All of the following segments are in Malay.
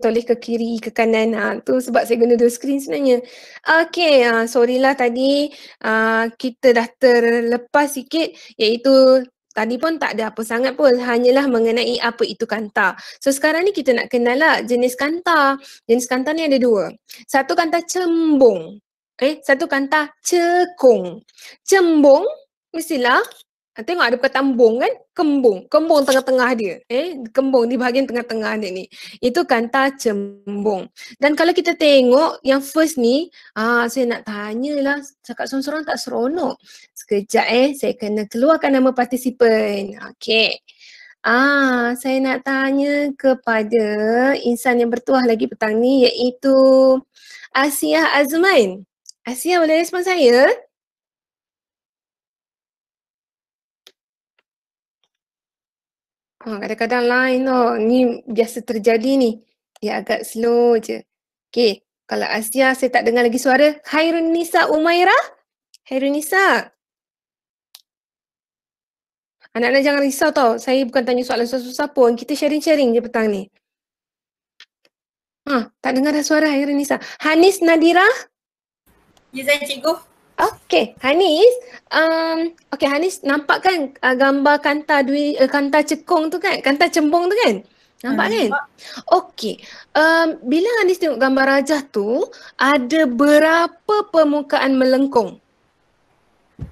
toleh ke kiri ke kanan ha, tu sebab saya guna dua screen sebenarnya Okay uh, ah, sorry lah tadi uh, kita dah terlepas sikit iaitu tadi pun tak ada apa sangat pun hanyalah mengenai apa itu kanta. So sekarang ni kita nak kenal lah jenis kanta. Jenis kanta ni ada dua. Satu kanta cembung. Eh, satu kanta cekung. Cembung mestilah Ah, tengok ada perkataan bung kan? Kembung. Kembung tengah-tengah dia. Eh, kembung di bahagian tengah-tengah dia ni. Itu kanta cembung. Dan kalau kita tengok yang first ni, ah, saya nak tanyalah, cakap seorang-seorang tak seronok. Sekejap eh, saya kena keluarkan nama participant. Okay. Ah, saya nak tanya kepada insan yang bertuah lagi petang ni iaitu Asia Azman. Asia boleh respon saya? Ha, kadang-kadang lain. tu, ni biasa terjadi ni. Dia agak slow je. Okay, kalau Asia saya tak dengar lagi suara. Hairun Nisa Umaira? Hairun Nisa? Anak-anak jangan risau tau. Saya bukan tanya soalan susah-susah pun. Kita sharing-sharing je petang ni. Ha, tak dengar dah suara Hairun Nisa. Hanis Nadira? Ya, saya cikgu. Okay, Hanis. Um, okay, Hanis nampak kan uh, gambar kanta dui, uh, kanta cekung tu kan? Kanta cembung tu kan? Nampak hmm. kan? Okay. Um, bila Hanis tengok gambar rajah tu, ada berapa permukaan melengkung?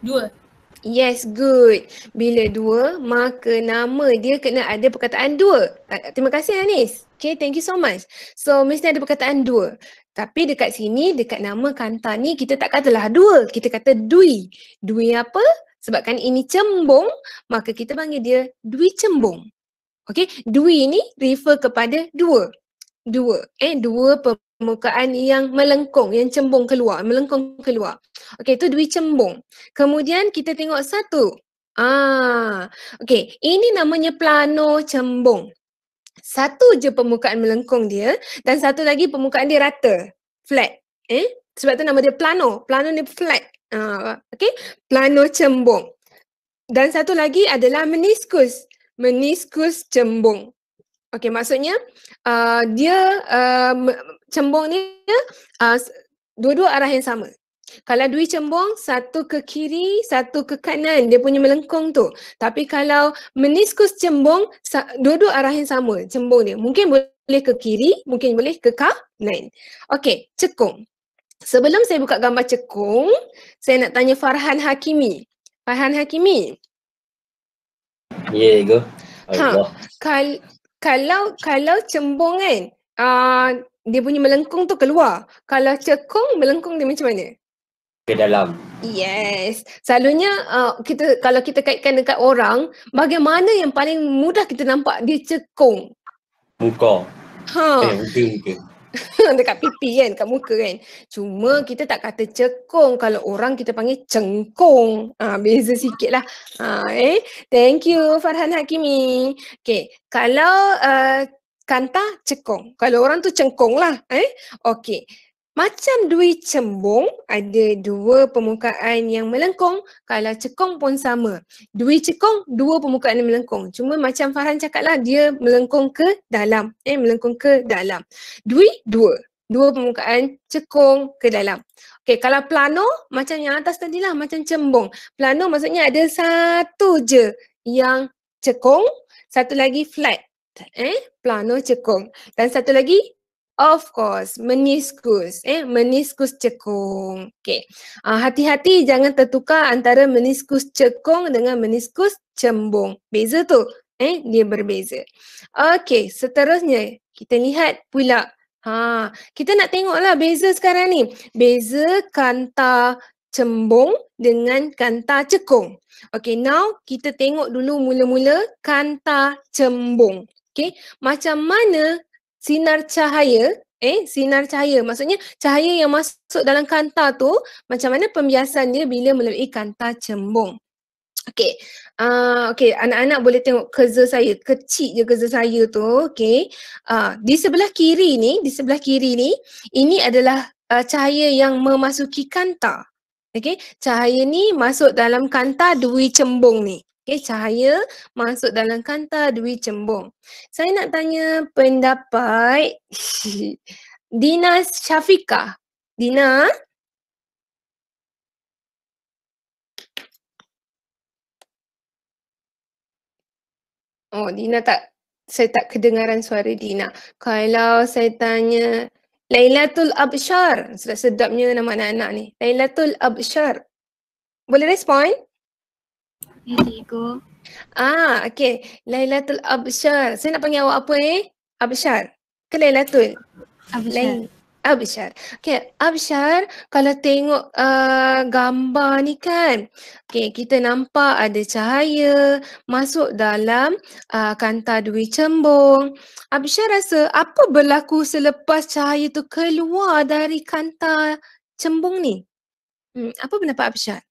Dua. Yes, good. Bila dua, maka nama dia kena ada perkataan dua. Uh, terima kasih Hanis. Okay, thank you so much. So, mesti ada perkataan dua. Tapi dekat sini, dekat nama kanta ni kita tak katalah dua. Kita kata dui. Dui apa? Sebabkan ini cembung, maka kita panggil dia dui cembung. Okey, dui ni refer kepada dua. Dua. Eh, dua permukaan yang melengkung, yang cembung keluar, melengkung keluar. Okey, itu dui cembung. Kemudian kita tengok satu. Ah, okey. Ini namanya plano cembung satu je permukaan melengkung dia dan satu lagi permukaan dia rata, flat. Eh? Sebab tu nama dia plano. Plano ni flat. Uh, ah, okay? Plano cembung. Dan satu lagi adalah meniskus. Meniskus cembung. Okay, maksudnya uh, dia uh, cembung ni uh, dua-dua arah yang sama. Kalau Dwi cembung, satu ke kiri, satu ke kanan. Dia punya melengkung tu. Tapi kalau meniskus cembung, dua-dua arah yang sama cembung dia. Mungkin boleh ke kiri, mungkin boleh ke kanan. Okey, cekung. Sebelum saya buka gambar cekung, saya nak tanya Farhan Hakimi. Farhan Hakimi. Ya, yeah, go. Ha, kal- kalau kalau cembung kan, uh, dia punya melengkung tu keluar. Kalau cekung, melengkung dia macam mana? ke dalam. Yes. Selalunya uh, kita kalau kita kaitkan dekat orang, bagaimana yang paling mudah kita nampak dia cekung? Muka. Ha. Eh, muka, muka. dekat pipi kan, dekat muka kan. Cuma kita tak kata cekung kalau orang kita panggil cengkung. Ha, beza sikit lah. Ha, eh. Thank you Farhan Hakimi. Okay, kalau uh, kanta cekung. Kalau orang tu cengkung lah. Eh. Okay, macam dui Cembung ada dua permukaan yang melengkung. Kalau Cekong pun sama. Dui Cekong dua permukaan yang melengkung. Cuma macam Farhan cakaplah dia melengkung ke dalam. Eh melengkung ke dalam. Dui dua. Dua permukaan Cekong ke dalam. Okay kalau plano macam yang atas tadi lah macam Cembung. Plano maksudnya ada satu je yang Cekong. Satu lagi flat. Eh plano Cekong. Dan satu lagi Of course, meniskus. Eh, meniskus cekung. Okay. Uh, ah, hati-hati jangan tertukar antara meniskus cekung dengan meniskus cembung. Beza tu. Eh, dia berbeza. Okay, seterusnya kita lihat pula. Ha, kita nak tengoklah beza sekarang ni. Beza kanta cembung dengan kanta cekung. Okay, now kita tengok dulu mula-mula kanta cembung. Okay, macam mana sinar cahaya eh sinar cahaya maksudnya cahaya yang masuk dalam kanta tu macam mana pembiasan dia bila melalui kanta cembung okey uh, okey anak-anak boleh tengok keza saya kecil je keza saya tu okey uh, di sebelah kiri ni di sebelah kiri ni ini adalah uh, cahaya yang memasuki kanta okey cahaya ni masuk dalam kanta dui cembung ni Okay, cahaya masuk dalam kanta Dwi Cembung. Saya nak tanya pendapat Dina Syafika. Dina? Oh, Dina tak, saya tak kedengaran suara Dina. Kalau saya tanya Lailatul Abshar, sedap-sedapnya nama anak-anak ni. Lailatul Abshar, boleh respon? cikgu. Ah, okey. Lailatul Abshar. Saya nak panggil awak apa eh? Abshar. Ke Lailatul? Abshar. Lain. Abshar. Okay, Abshar kalau tengok uh, gambar ni kan, okay, kita nampak ada cahaya masuk dalam uh, kanta duit cembung. Abshar rasa apa berlaku selepas cahaya tu keluar dari kanta cembung ni? Hmm, apa pendapat Abshar?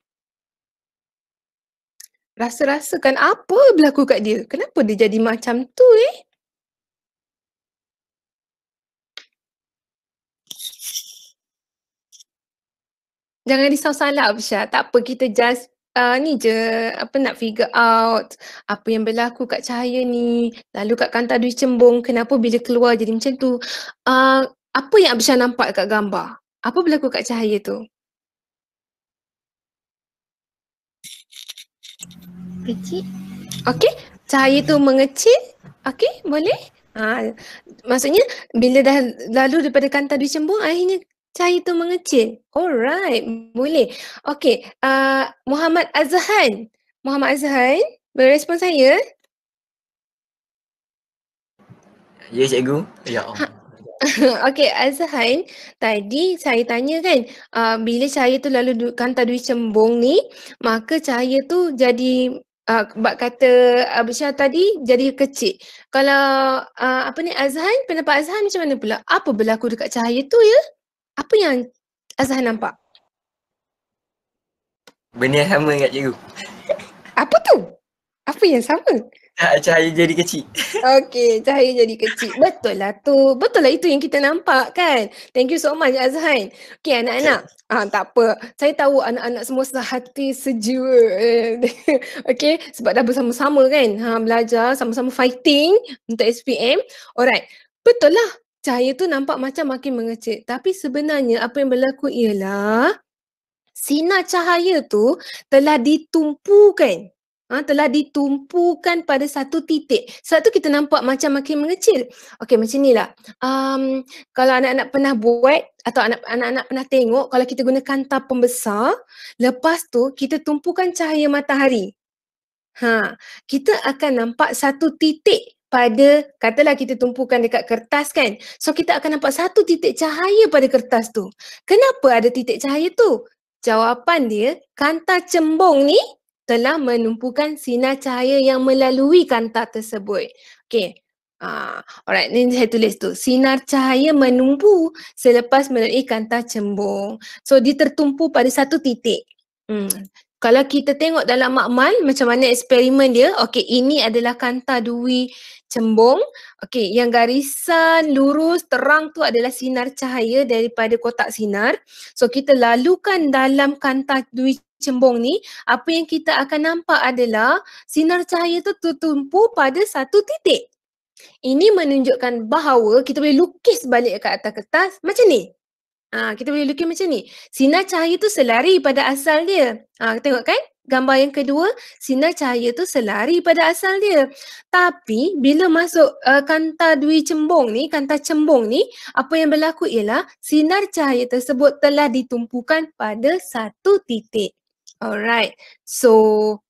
rasa-rasakan apa berlaku kat dia. Kenapa dia jadi macam tu eh? Jangan risau salah Afsyah. Tak apa kita just uh, ni je apa nak figure out apa yang berlaku kat cahaya ni. Lalu kat kantar duit cembung kenapa bila keluar jadi macam tu. Uh, apa yang Afsyah nampak kat gambar? Apa berlaku kat cahaya tu? kecil. Okey, cahaya tu mengecil. Okey, boleh? Ha, maksudnya bila dah lalu daripada kanta dua cembung, akhirnya cahaya tu mengecil. Alright, boleh. Okey, uh, Muhammad Azhan. Muhammad Azhan, boleh respon saya? Ya, cikgu. Ya, Om. Ha. Okey Azhan, tadi saya tanya kan uh, bila cahaya tu lalu du- kantar duit cembung ni maka cahaya tu jadi sebab uh, kata Abu Syah tadi jadi kecil. Kalau uh, apa ni Azhan, pendapat Azhan macam mana pula? Apa berlaku dekat cahaya tu ya? Apa yang Azhan nampak? Benda yang sama dekat cikgu. apa tu? Apa yang sama? cahaya jadi kecil. Okay, cahaya jadi kecil. Betul lah tu. Betul lah itu yang kita nampak kan. Thank you so much Azhan. Okay anak-anak. Ah, tak apa. Saya tahu anak-anak semua sehati sejiwa. Okay, sebab dah bersama-sama kan. Ha, belajar sama-sama fighting untuk SPM. Alright. Betul lah. Cahaya tu nampak macam makin mengecil. Tapi sebenarnya apa yang berlaku ialah sinar cahaya tu telah ditumpukan ha, telah ditumpukan pada satu titik. Sebab tu kita nampak macam makin mengecil. Okey macam ni lah. Um, kalau anak-anak pernah buat atau anak-anak pernah tengok kalau kita guna kantar pembesar, lepas tu kita tumpukan cahaya matahari. Ha, kita akan nampak satu titik pada katalah kita tumpukan dekat kertas kan. So kita akan nampak satu titik cahaya pada kertas tu. Kenapa ada titik cahaya tu? Jawapan dia, kanta cembung ni telah menumpukan sinar cahaya yang melalui kanta tersebut. Okey. Uh, alright, ni saya tulis tu. Sinar cahaya menumpu selepas melalui kanta cembung. So, dia tertumpu pada satu titik. Hmm. Kalau kita tengok dalam makmal macam mana eksperimen dia, okey ini adalah kanta duwi cembung. Okey, yang garisan lurus terang tu adalah sinar cahaya daripada kotak sinar. So kita lalukan dalam kanta duwi cembung ni, apa yang kita akan nampak adalah sinar cahaya tu tertumpu pada satu titik. Ini menunjukkan bahawa kita boleh lukis balik ke atas kertas macam ni. Ha, kita boleh lukis macam ni. Sinar cahaya tu selari pada asal dia. Ha, tengok kan? Gambar yang kedua, sinar cahaya tu selari pada asal dia. Tapi bila masuk uh, eh, kanta dui cembung ni, kanta cembung ni, apa yang berlaku ialah sinar cahaya tersebut telah ditumpukan pada satu titik. Alright. So,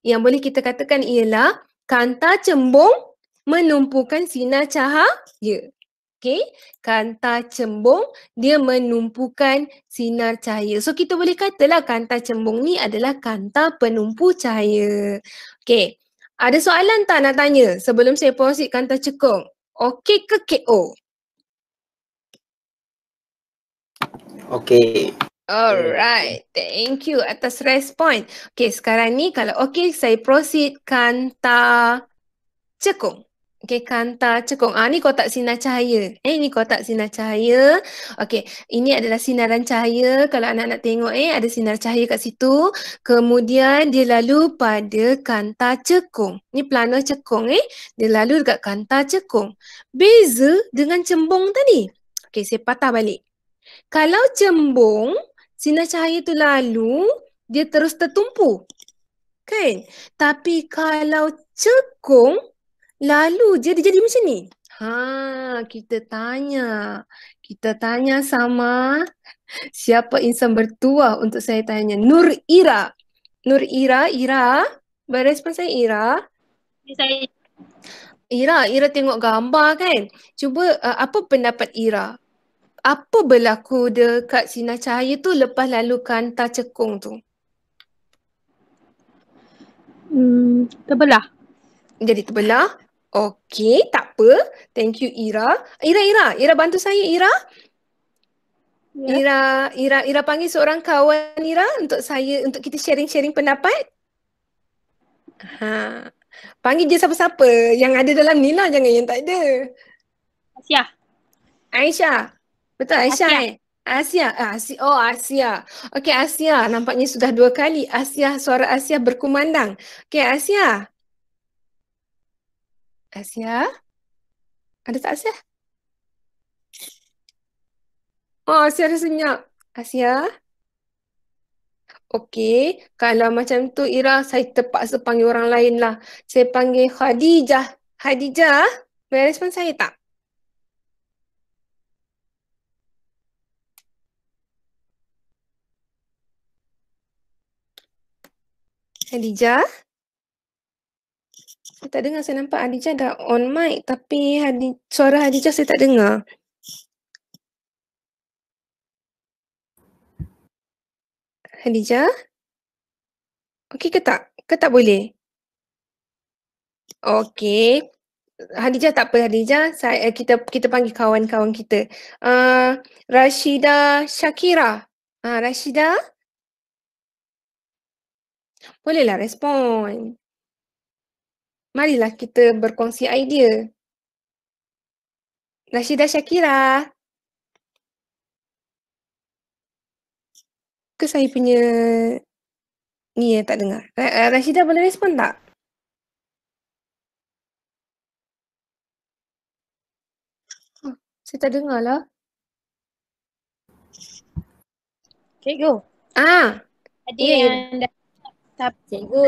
yang boleh kita katakan ialah kanta cembung menumpukan sinar cahaya. Okay. Kanta cembung, dia menumpukan sinar cahaya. So, kita boleh katalah kanta cembung ni adalah kanta penumpu cahaya. Okay. Ada soalan tak nak tanya sebelum saya posit kanta cekung? Okay ke KO? Okay. Alright, thank you atas respon. Okay, sekarang ni kalau okay, saya proceed kanta cekung. Okay, kanta cekung. Ah, ni kotak sinar cahaya. Eh, ni kotak sinar cahaya. Okay, ini adalah sinaran cahaya. Kalau anak-anak tengok eh, ada sinar cahaya kat situ. Kemudian dia lalu pada kanta cekung. Ni plano cekung eh. Dia lalu dekat kanta cekung. Beza dengan cembung tadi. Okay, saya patah balik. Kalau cembung, sinar cahaya tu lalu, dia terus tertumpu. Kan? Tapi kalau cekung, lalu je dia jadi macam ni. Ha, kita tanya. Kita tanya sama siapa insan bertuah untuk saya tanya. Nur Ira. Nur Ira, Ira. Berespon saya Ira. Saya. Ira, Ira tengok gambar kan. Cuba uh, apa pendapat Ira apa berlaku dekat sinar cahaya tu lepas lalu kanta cekung tu? Hmm, terbelah. Jadi terbelah. Okey, tak apa. Thank you Ira. Ira Ira, Ira bantu saya Ira. Yeah. Ira Ira Ira panggil seorang kawan Ira untuk saya untuk kita sharing-sharing pendapat. Ha. Panggil je siapa-siapa yang ada dalam ni lah, jangan yang tak ada. Aisyah. Aisyah. Betul Aisyah Asia. Asia, Asia, ah, oh Asia. Okey Asia, nampaknya sudah dua kali Asia suara Asia berkumandang. Okey Asia. Asia. Ada tak Asia? Oh, Asia ada senyap. Asia. Okey, kalau macam tu Ira, saya terpaksa panggil orang lain lah. Saya panggil Khadijah. Khadijah, boleh respon saya tak? Adija. Saya tak dengar, saya nampak Adija dah on mic tapi Hadi, suara Adija saya tak dengar. Hadija? Okey ke tak? Ke tak boleh? Okey. Hadija tak apa Hadija, saya, eh, kita kita panggil kawan-kawan kita. Uh, Rashida Shakira. uh, Rashida? Rashida? Bolehlah respon. Marilah kita berkongsi idea. Rashida Shakira. Ke saya punya ni yang tak dengar? Rashida boleh respon tak? Saya tak dengar lah. Okay, go. Ah. Tadi yang dah tapi cikgu.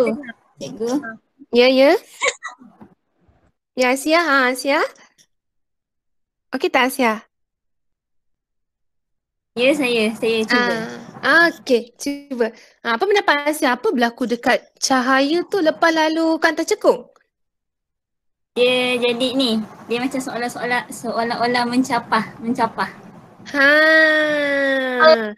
Cikgu. Ha. Ya, ya. ya, Asia. Ha, Asia. Okey tak Asia? Ya, saya. Saya ah, cuba. Ah, okey. Cuba. Ah, apa pendapat Asia? Apa berlaku dekat cahaya tu lepas lalu kantor cekung? Dia jadi ni. Dia macam seolah-olah seolah-olah mencapah, mencapah. Ha. Oh.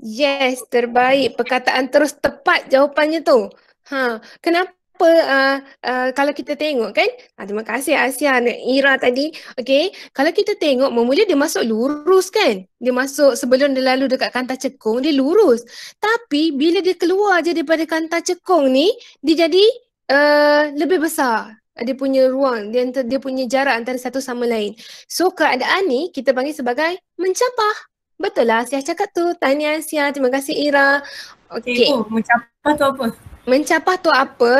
Yes, terbaik. Perkataan terus tepat jawapannya tu. Ha, kenapa uh, uh, kalau kita tengok kan ah, terima kasih Asia Ira tadi okey kalau kita tengok memula dia masuk lurus kan dia masuk sebelum dia lalu dekat kanta cekung dia lurus tapi bila dia keluar je daripada kanta cekung ni dia jadi uh, lebih besar dia punya ruang dia dia punya jarak antara satu sama lain so keadaan ni kita panggil sebagai mencapah Betul lah Asia cakap tu. Tanya Asia. Terima kasih Ira. Okey. Okay, mencapah tu apa? Mencapah tu apa?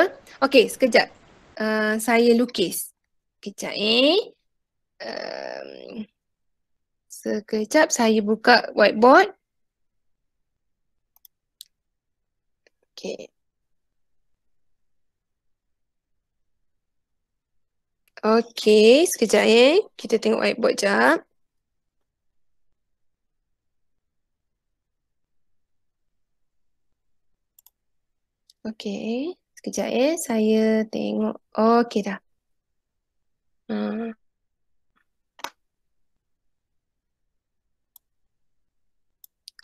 Okey, sekejap. Uh, saya lukis. Kejap eh. Um, sekejap saya buka whiteboard. Okey. Okey, sekejap eh. Kita tengok whiteboard jap. Okay. Sekejap eh. Saya tengok. Oh, okay dah. Hmm.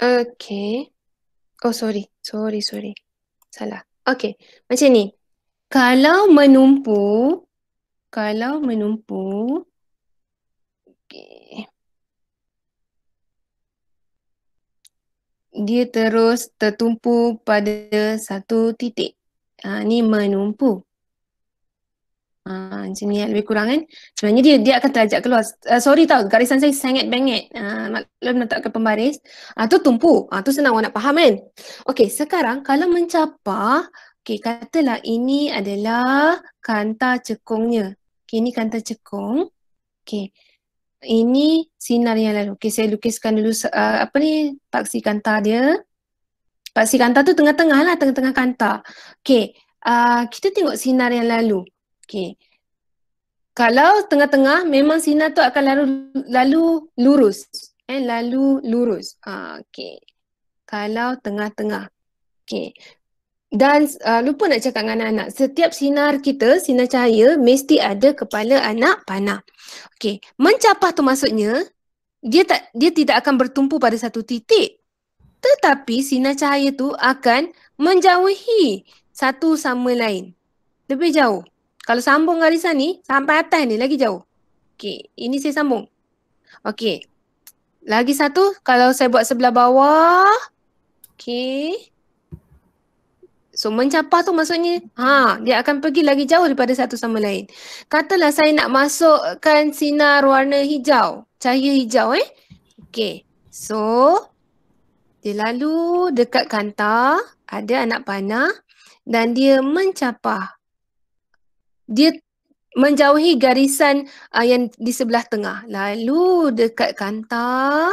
Okay. Oh sorry. Sorry, sorry. Salah. Okay. Macam ni. Kalau menumpu. Kalau menumpu. Okay. dia terus tertumpu pada satu titik. Ha, ni menumpu. Ha, macam ni lebih kurang kan. Sebenarnya dia dia akan terajak keluar. Uh, sorry tau, garisan saya sangat bengit. Uh, ha, maklum nak takkan pembaris. Uh, tu tumpu. Uh, tu senang orang nak faham kan. Okey, sekarang kalau mencapah, okey katalah ini adalah kanta cekungnya. Okey, ini kanta cekung. Okey, ini sinar yang lalu. Okey, saya lukiskan dulu uh, apa ni paksi kanta dia. Paksi kanta tu tengah-tengah lah, tengah-tengah kanta. Okey, uh, kita tengok sinar yang lalu. Okey. Kalau tengah-tengah memang sinar tu akan lalu lalu lurus. Eh, lalu lurus. Ah, okey. Kalau tengah-tengah. Okey. Dan uh, lupa nak cakap dengan anak-anak, setiap sinar kita, sinar cahaya, mesti ada kepala anak panah. Okey, mencapah tu maksudnya, dia tak dia tidak akan bertumpu pada satu titik. Tetapi sinar cahaya tu akan menjauhi satu sama lain. Lebih jauh. Kalau sambung garisan ni, sampai atas ni lagi jauh. Okey, ini saya sambung. Okey. Lagi satu, kalau saya buat sebelah bawah. Okey. So mencapah tu maksudnya ha dia akan pergi lagi jauh daripada satu sama lain. Katalah saya nak masukkan sinar warna hijau, cahaya hijau eh. Okey. So dia lalu dekat kanta ada anak panah dan dia mencapah. Dia menjauhi garisan uh, yang di sebelah tengah. Lalu dekat kanta,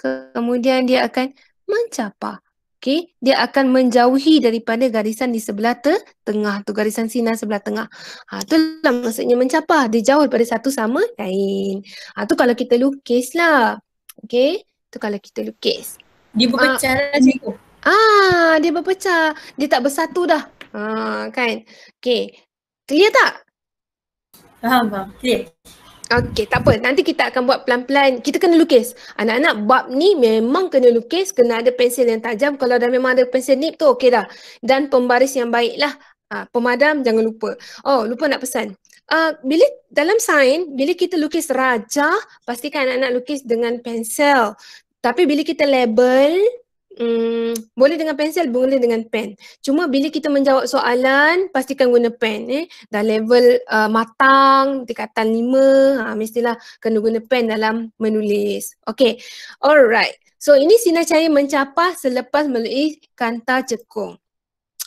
kemudian dia akan mencapah. Okay, dia akan menjauhi daripada garisan di sebelah te, tengah tu garisan sinar sebelah tengah. Ha, tu lah maksudnya mencapah. Dia jauh daripada satu sama lain. Ha, tu kalau kita lukis lah. Okay, tu kalau kita lukis. Dia ah. berpecah ha. lah cikgu. Ah, dia berpecah. Dia tak bersatu dah. Ha, kan? Okay, clear tak? Faham, faham. Clear. Okey, tak apa. Nanti kita akan buat pelan-pelan. Kita kena lukis. Anak-anak, bab ni memang kena lukis. Kena ada pensel yang tajam. Kalau dah memang ada pensel nip tu, okey dah. Dan pembaris yang baiklah. Ha, pemadam, jangan lupa. Oh, lupa nak pesan. Uh, bila dalam sain, bila kita lukis raja, pastikan anak-anak lukis dengan pensel. Tapi bila kita label, Hmm, boleh dengan pensel, boleh dengan pen. Cuma bila kita menjawab soalan, pastikan guna pen. Eh. Dah level uh, matang, tingkatan lima, ha, mestilah kena guna pen dalam menulis. Okay, alright. So ini sinar cahaya mencapai selepas melalui kanta cekung.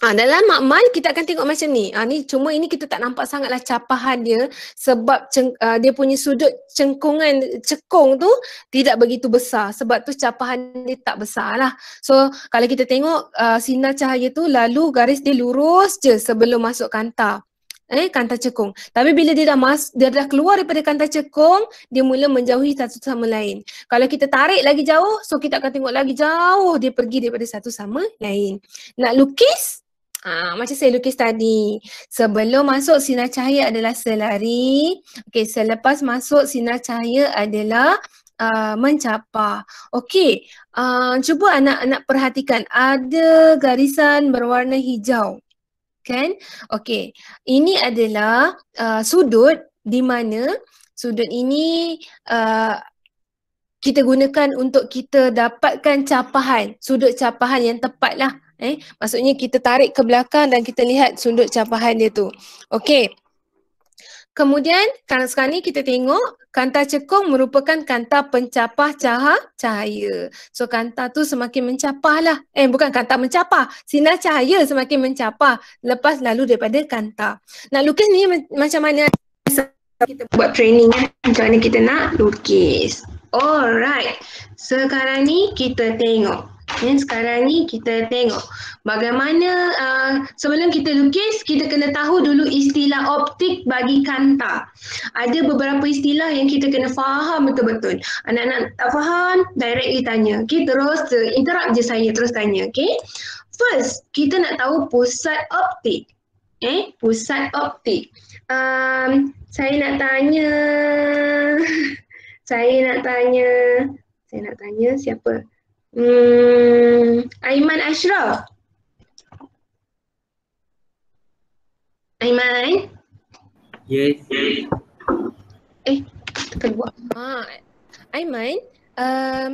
Ha, dalam makmal kita akan tengok macam ni. Ha, ni cuma ini kita tak nampak sangatlah capahan dia sebab ceng, uh, dia punya sudut cengkungan cekung tu tidak begitu besar. Sebab tu capahan dia tak besar lah. So kalau kita tengok uh, sinar cahaya tu lalu garis dia lurus je sebelum masuk kanta. Eh, kanta cekung. Tapi bila dia dah mas, dia dah keluar daripada kanta cekung, dia mula menjauhi satu sama lain. Kalau kita tarik lagi jauh, so kita akan tengok lagi jauh dia pergi daripada satu sama lain. Nak lukis, Uh, macam saya lukis tadi, sebelum masuk sinar cahaya adalah selari. Okey, selepas masuk sinar cahaya adalah uh, ah, mencapah. Okey, uh, cuba anak-anak perhatikan ada garisan berwarna hijau. Kan? Okey, ini adalah uh, sudut di mana sudut ini uh, kita gunakan untuk kita dapatkan capahan, sudut capahan yang tepatlah. Eh, maksudnya kita tarik ke belakang dan kita lihat sudut capahan dia tu. Okey. Kemudian kalau sekarang ni kita tengok kanta cekung merupakan kanta pencapah cahaya. So kanta tu semakin mencapah lah. Eh bukan kanta mencapah. Sinar cahaya semakin mencapah lepas lalu daripada kanta. Nak lukis ni macam mana? Kita buat training kan, macam mana kita nak lukis. Alright. Sekarang ni kita tengok. Dan sekarang ni kita tengok bagaimana uh, sebelum kita lukis kita kena tahu dulu istilah optik bagi kanta. Ada beberapa istilah yang kita kena faham betul-betul. Anak-anak tak faham, directly tanya. Okay, terus interrupt je saya terus tanya. Okay. First, kita nak tahu pusat optik. Eh, pusat optik. Um, saya nak tanya, saya nak tanya, saya nak tanya siapa? Hmm, Aiman Ashraf. Aiman. Yes. Eh, terbuat. Ha, Aiman, um,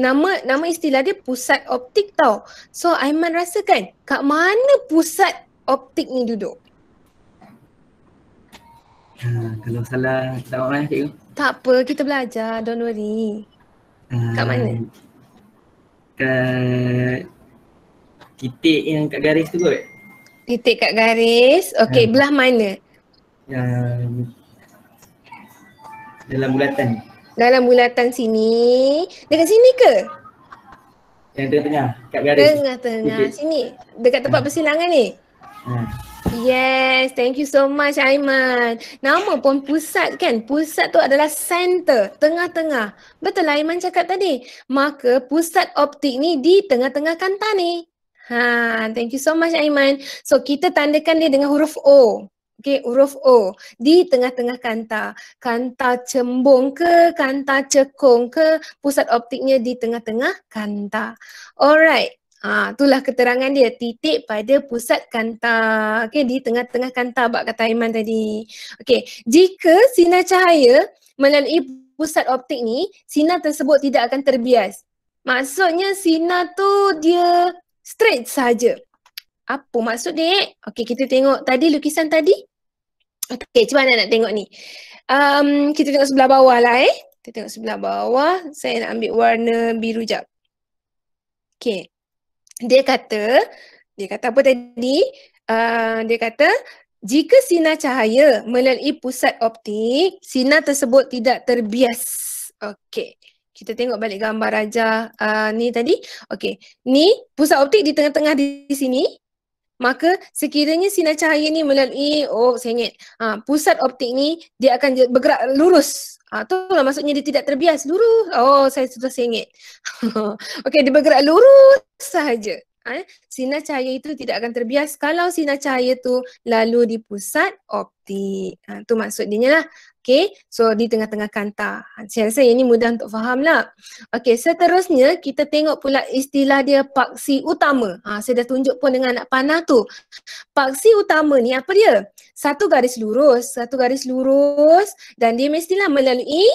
nama nama istilah dia pusat optik tau. So Aiman rasa kan kat mana pusat optik ni duduk? Ha, kalau salah tak apa-apa cikgu. Tak apa, kita belajar. Don't worry. Uh, kat mana? dekat titik yang kat garis tu kot. Titik kat garis. Okey, ha. belah mana? Yang dalam bulatan. Dalam bulatan sini. Dekat sini ke? Yang tengah-tengah, kat garis. Tengah-tengah. Sini. Dekat tempat ha. persilangan ni. Ha. Yes, thank you so much Aiman. Nama pun pusat kan? Pusat tu adalah center, tengah-tengah. Betul Aiman cakap tadi. Maka pusat optik ni di tengah-tengah kanta ni. Ha, thank you so much Aiman. So kita tandakan dia dengan huruf O. Okay, huruf O di tengah-tengah kanta. Kanta cembung ke, kanta cekung ke, pusat optiknya di tengah-tengah kanta. Alright, Ha, itulah keterangan dia. Titik pada pusat kanta. Okey, di tengah-tengah kanta bab kata Iman tadi. Okey, jika sinar cahaya melalui pusat optik ni, sinar tersebut tidak akan terbias. Maksudnya sinar tu dia straight saja. Apa maksud dia? Okey, kita tengok tadi lukisan tadi. Okey, cuba anak nak tengok ni. Um, kita tengok sebelah bawah lah eh. Kita tengok sebelah bawah. Saya nak ambil warna biru jap. Okey dia kata dia kata apa tadi uh, dia kata jika sinar cahaya melalui pusat optik sinar tersebut tidak terbias okey kita tengok balik gambar raja uh, ah, ni tadi okey ni pusat optik di tengah-tengah di sini maka sekiranya sinar cahaya ni melalui oh sengit uh, pusat optik ni dia akan bergerak lurus Ah, tu lah maksudnya dia tidak terbias lurus. Oh, saya sudah sengit. Okey, dia bergerak lurus sahaja. Ah, eh, sinar cahaya itu tidak akan terbias kalau sinar cahaya tu lalu di pusat optik. Ha, tu maksud dia lah. Okay, so di tengah-tengah kanta. Saya rasa ini mudah untuk faham lah. Okay, seterusnya kita tengok pula istilah dia paksi utama. Ha, saya dah tunjuk pun dengan anak panah tu. Paksi utama ni apa dia? Satu garis lurus, satu garis lurus dan dia mestilah melalui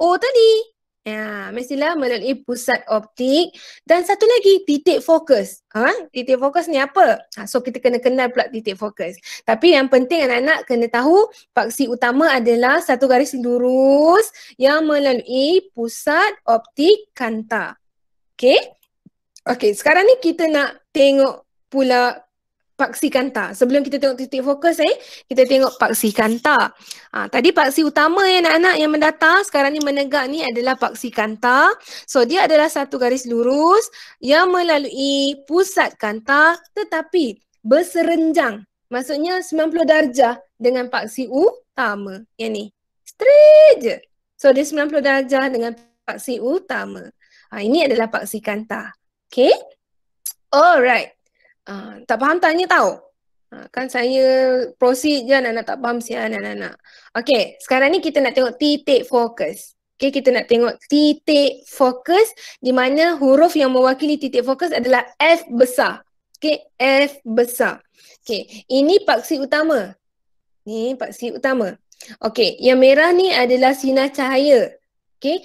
O tadi. Ya, mestilah melalui pusat optik dan satu lagi titik fokus. Ha, titik fokus ni apa? Ha, so kita kena kenal pula titik fokus. Tapi yang penting anak-anak kena tahu paksi utama adalah satu garis lurus yang melalui pusat optik kanta. Okay? Okay. sekarang ni kita nak tengok pula paksi kanta. Sebelum kita tengok titik fokus eh, kita tengok paksi kanta. Ha, tadi paksi utama ya anak-anak yang mendata, sekarang ni menegak ni adalah paksi kanta. So dia adalah satu garis lurus yang melalui pusat kanta tetapi berserenjang. Maksudnya 90 darjah dengan paksi utama. Yang ni. Straight je. So dia 90 darjah dengan paksi utama. Ha, ini adalah paksi kanta. Okay. Alright. Ha, tak faham tanya tahu. Ha, kan saya proceed je anak-anak tak faham siapa anak-anak. Okay, sekarang ni kita nak tengok titik fokus. Okay, kita nak tengok titik fokus di mana huruf yang mewakili titik fokus adalah F besar. Okay, F besar. Okay, ini paksi utama. Ni paksi utama. Okay, yang merah ni adalah sinar cahaya. Okay,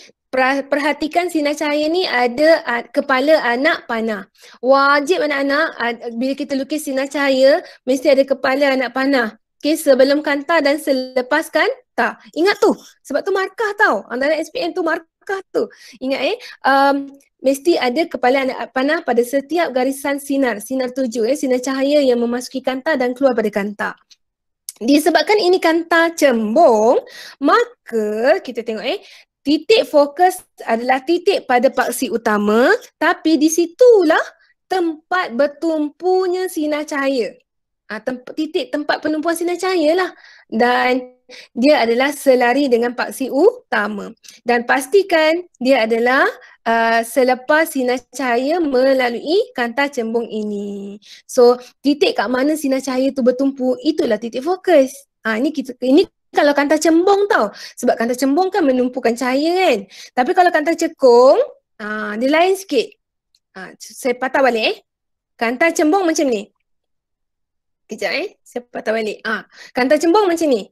perhatikan sinar cahaya ni ada kepala anak panah. Wajib anak-anak bila kita lukis sinar cahaya mesti ada kepala anak panah. Okay, sebelum kanta dan selepas kanta. Ingat tu. Sebab tu markah tau. Antara SPM tu markah tu. Ingat eh. Um, mesti ada kepala anak panah pada setiap garisan sinar. Sinar tuju eh. Sinar cahaya yang memasuki kanta dan keluar pada kanta. Disebabkan ini kanta cembung, maka kita tengok eh, titik fokus adalah titik pada paksi utama tapi di situlah tempat bertumpunya sinar cahaya. Ha, ah, temp- titik tempat penumpuan sinar cahaya lah. Dan dia adalah selari dengan paksi utama. Dan pastikan dia adalah uh, selepas sinar cahaya melalui kanta cembung ini. So titik kat mana sinar cahaya tu bertumpu itulah titik fokus. Ha, ini kita ini kalau kantar cembung tau. Sebab kantar cembung kan menumpukan cahaya kan. Tapi kalau kantar cekung, aa, ah, dia lain sikit. Aa, ah, saya patah balik eh. Kantar cembung macam ni. Kejap eh. Saya patah balik. Aa, ah, kantar cembung macam ni.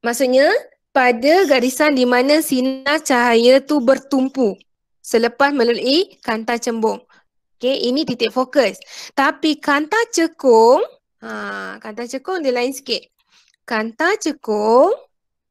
Maksudnya, pada garisan di mana sinar cahaya tu bertumpu selepas melalui kantar cembung. Okay, ini titik fokus. Tapi kantar cekung, ha, kantar cekung dia lain sikit kanta cekung.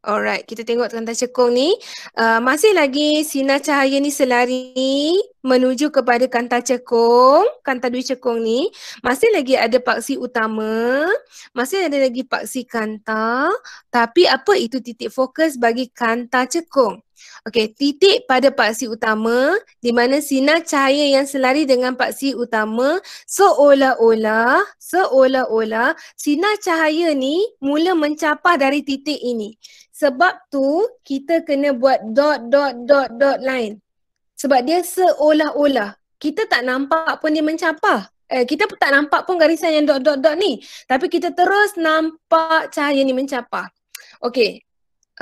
Alright, kita tengok kanta cekung ni. Uh, masih lagi sinar cahaya ni selari menuju kepada kanta cekung, kanta dui cekung ni. Masih lagi ada paksi utama, masih ada lagi paksi kanta. Tapi apa itu titik fokus bagi kanta cekung? Okey, titik pada paksi utama di mana sinar cahaya yang selari dengan paksi utama seolah-olah seolah-olah sinar cahaya ni mula mencapah dari titik ini. Sebab tu kita kena buat dot dot dot dot line. Sebab dia seolah-olah kita tak nampak pun dia mencapah. Eh, kita tak nampak pun garisan yang dot dot dot ni. Tapi kita terus nampak cahaya ni mencapah. Okey,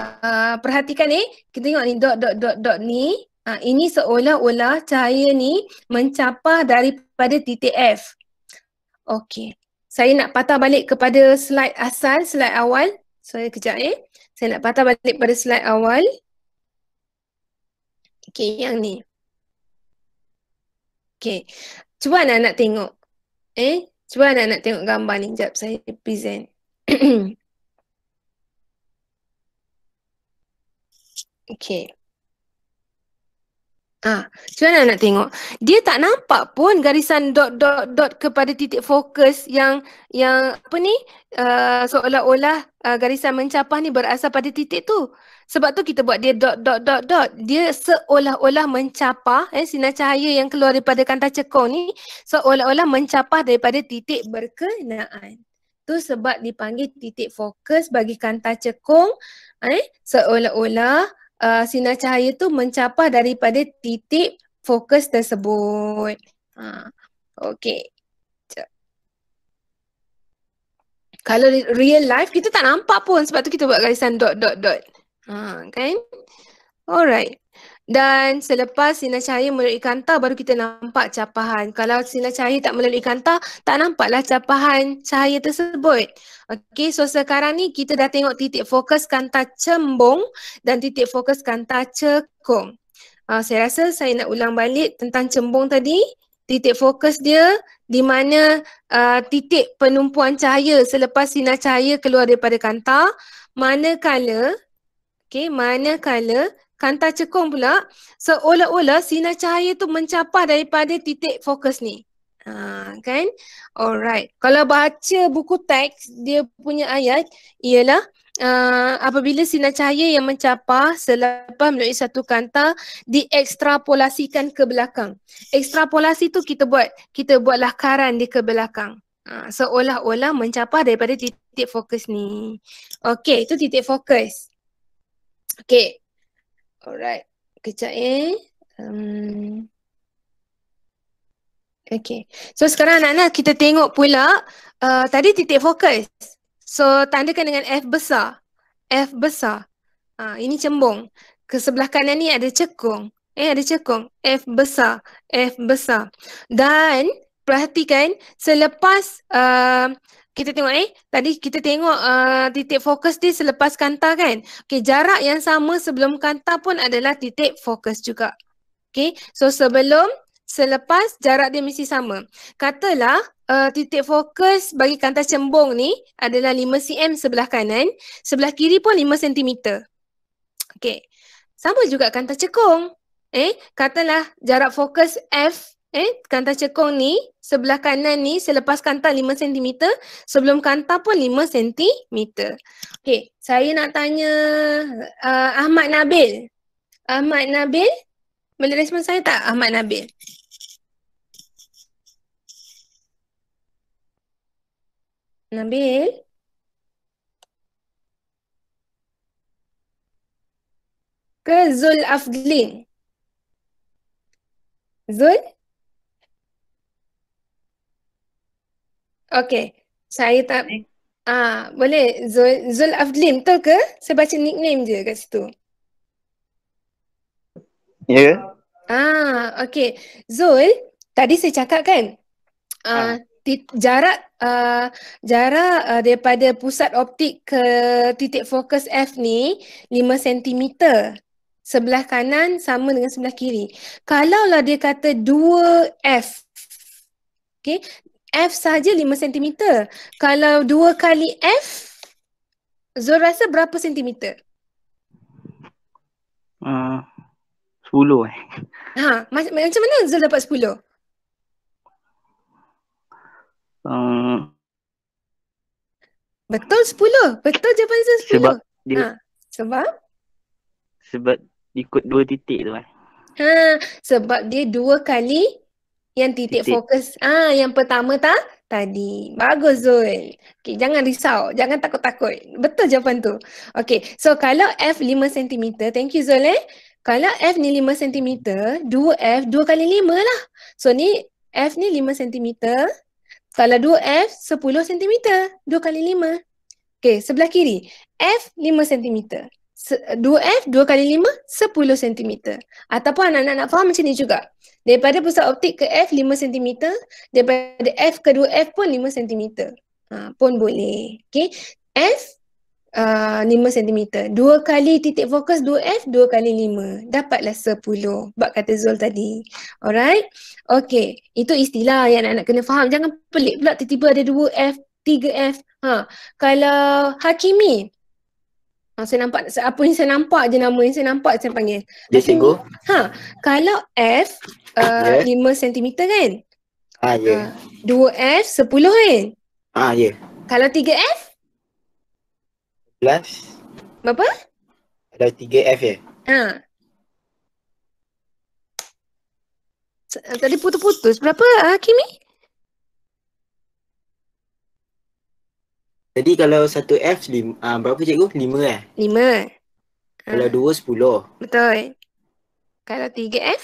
uh, perhatikan ni, eh. kita tengok ni dot dot dot dot ni. Uh, ini seolah-olah cahaya ni mencapah daripada titik F. Okey. Saya nak patah balik kepada slide asal, slide awal. Sorry kejap eh. Saya nak patah balik pada slide awal. Okey, yang ni. Okey. Cuba anak-anak tengok. Eh, cuba anak-anak tengok gambar ni. Sekejap saya present. Okay. Ah, ha, macam mana nak tengok? Dia tak nampak pun garisan dot dot dot kepada titik fokus yang yang apa ni? Uh, seolah-olah uh, garisan mencapah ni berasal pada titik tu. Sebab tu kita buat dia dot dot dot dot. Dia seolah-olah mencapah eh, sinar cahaya yang keluar daripada kanta cekong ni seolah-olah mencapah daripada titik berkenaan. Tu sebab dipanggil titik fokus bagi kanta cekong eh, seolah-olah uh, sinar cahaya tu mencapai daripada titik fokus tersebut. Ha. Okay. Kalau real life kita tak nampak pun sebab tu kita buat garisan dot dot dot. Ha, kan? Alright. Dan selepas sinar cahaya melalui kanta baru kita nampak capahan. Kalau sinar cahaya tak melalui kanta, tak nampaklah capahan cahaya tersebut. Okey, so sekarang ni kita dah tengok titik fokus kanta cembung dan titik fokus kanta cekung. Uh, saya rasa saya nak ulang balik tentang cembung tadi. Titik fokus dia di mana uh, titik penumpuan cahaya selepas sinar cahaya keluar daripada kanta. Manakala, okay, manakala kanta cekung pula seolah-olah sinar cahaya tu mencapah daripada titik fokus ni. Ha, kan? Alright. Kalau baca buku teks dia punya ayat ialah uh, apabila sinar cahaya yang mencapai selepas melalui satu kanta diekstrapolasikan ke belakang. Ekstrapolasi tu kita buat kita buat lakaran di ke belakang. Ha, seolah-olah mencapah daripada titik fokus ni. Okay, itu titik fokus. Okay, Alright. Kejap eh. Um... Okay. So sekarang anak-anak kita tengok pula uh, tadi titik fokus. So tandakan dengan F besar. F besar. Ha, ini cembung. Ke sebelah kanan ni ada cekung. Eh ada cekung. F besar. F besar. Dan perhatikan selepas uh, kita tengok eh tadi kita tengok uh, titik fokus dia selepas kanta kan okey jarak yang sama sebelum kanta pun adalah titik fokus juga okey so sebelum selepas jarak dia mesti sama katalah uh, titik fokus bagi kanta cembung ni adalah 5 cm sebelah kanan sebelah kiri pun 5 cm okey sama juga kanta cekung eh katalah jarak fokus f Eh, kantar cekong ni, sebelah kanan ni, selepas kanta 5 cm, sebelum kanta pun 5 cm. Okey, saya nak tanya uh, Ahmad Nabil. Ahmad Nabil, boleh respon saya tak Ahmad Nabil? Nabil? Ke Zul Afdlin? Zul? Okay. Saya tak... Ah, boleh Zul, Zul Afdlin betul ke? Saya baca nickname dia kat situ. Ya. Yeah. Ah, okay. Zul, tadi saya cakap kan? Ah, ah. tit, jarak ah, jarak ah, daripada pusat optik ke titik fokus F ni 5 cm. Sebelah kanan sama dengan sebelah kiri. Kalaulah dia kata 2F Okay, F sahaja 5 cm. Kalau 2 kali F, Zul rasa berapa cm? Uh, 10 eh. Ha, macam mana Zul dapat 10? Uh, ah. Betul 10. Betul jawapan Zul 10. Sebab, dia, ha, sebab? Sebab ikut 2 titik tu kan. Eh. Ha, sebab dia 2 kali yang titik, titik. fokus ah yang pertama tak tadi. Bagus Zul. Okay, jangan risau. Jangan takut-takut. Betul jawapan tu. Okay. So kalau F 5 cm. Thank you Zul eh. Kalau F ni 5 cm. 2F. 2 kali 5 lah. So ni F ni 5 cm. Kalau 2F 10 cm. 2 kali 5. Okay. Sebelah kiri. F 5 cm. 2F 2 kali 5 10 cm. Ataupun anak-anak nak faham macam ni juga. Daripada pusat optik ke F 5 cm, daripada F ke 2F pun 5 cm. Ha, pun boleh. Okay. F uh, 5 cm. 2 kali titik fokus 2F 2 kali 5. Dapatlah 10. Sebab kata Zul tadi. Alright. Okay. Itu istilah yang anak-anak kena faham. Jangan pelik pula tiba-tiba ada 2F 3F. Ha. Kalau Hakimi, Ha, saya nampak apa yang saya nampak je nama yang saya nampak saya panggil. Ya yes, cikgu. Ha, kalau F uh, yes. 5 cm kan? Ha ya. Yeah. Uh, 2F 10 kan? Ha ya. Yeah. Kalau 3F? 11. Berapa? Kalau 3F ya. Yeah. Ha. Tadi putus-putus. Berapa uh, Kimi? Jadi kalau satu F lima, uh, berapa cikgu? Lima eh? Lima. Kalau ha. dua sepuluh. Betul. Kalau tiga F?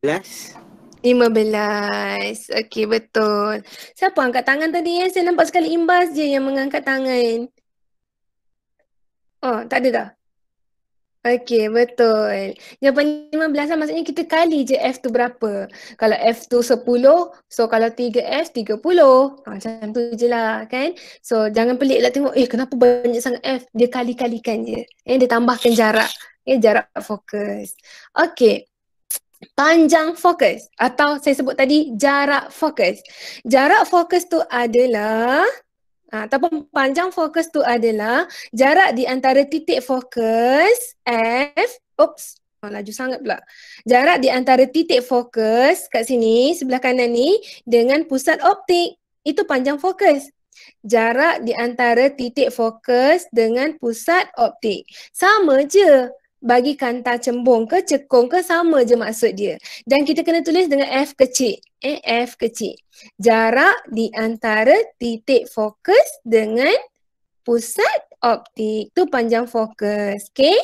Belas. Lima belas. Okey betul. Siapa angkat tangan tadi ya? Saya nampak sekali imbas je yang mengangkat tangan. Oh tak ada dah. Okey, betul. Yang 15 lah maksudnya kita kali je F tu berapa. Kalau F tu 10, so kalau 3F 30. Ha, macam tu je lah kan. So jangan pelik lah tengok, eh kenapa banyak sangat F. Dia kali-kalikan je. Eh, dia tambahkan jarak. Eh, jarak fokus. Okey, panjang fokus atau saya sebut tadi jarak fokus. Jarak fokus tu adalah Ha, ataupun panjang fokus tu adalah jarak di antara titik fokus F, oops, oh, laju sangat pula. Jarak di antara titik fokus kat sini, sebelah kanan ni, dengan pusat optik. Itu panjang fokus. Jarak di antara titik fokus dengan pusat optik. Sama je bagi kanta cembung ke cekung ke sama je maksud dia. Dan kita kena tulis dengan F kecil. Eh, F kecil. Jarak di antara titik fokus dengan pusat optik. Tu panjang fokus. Okay?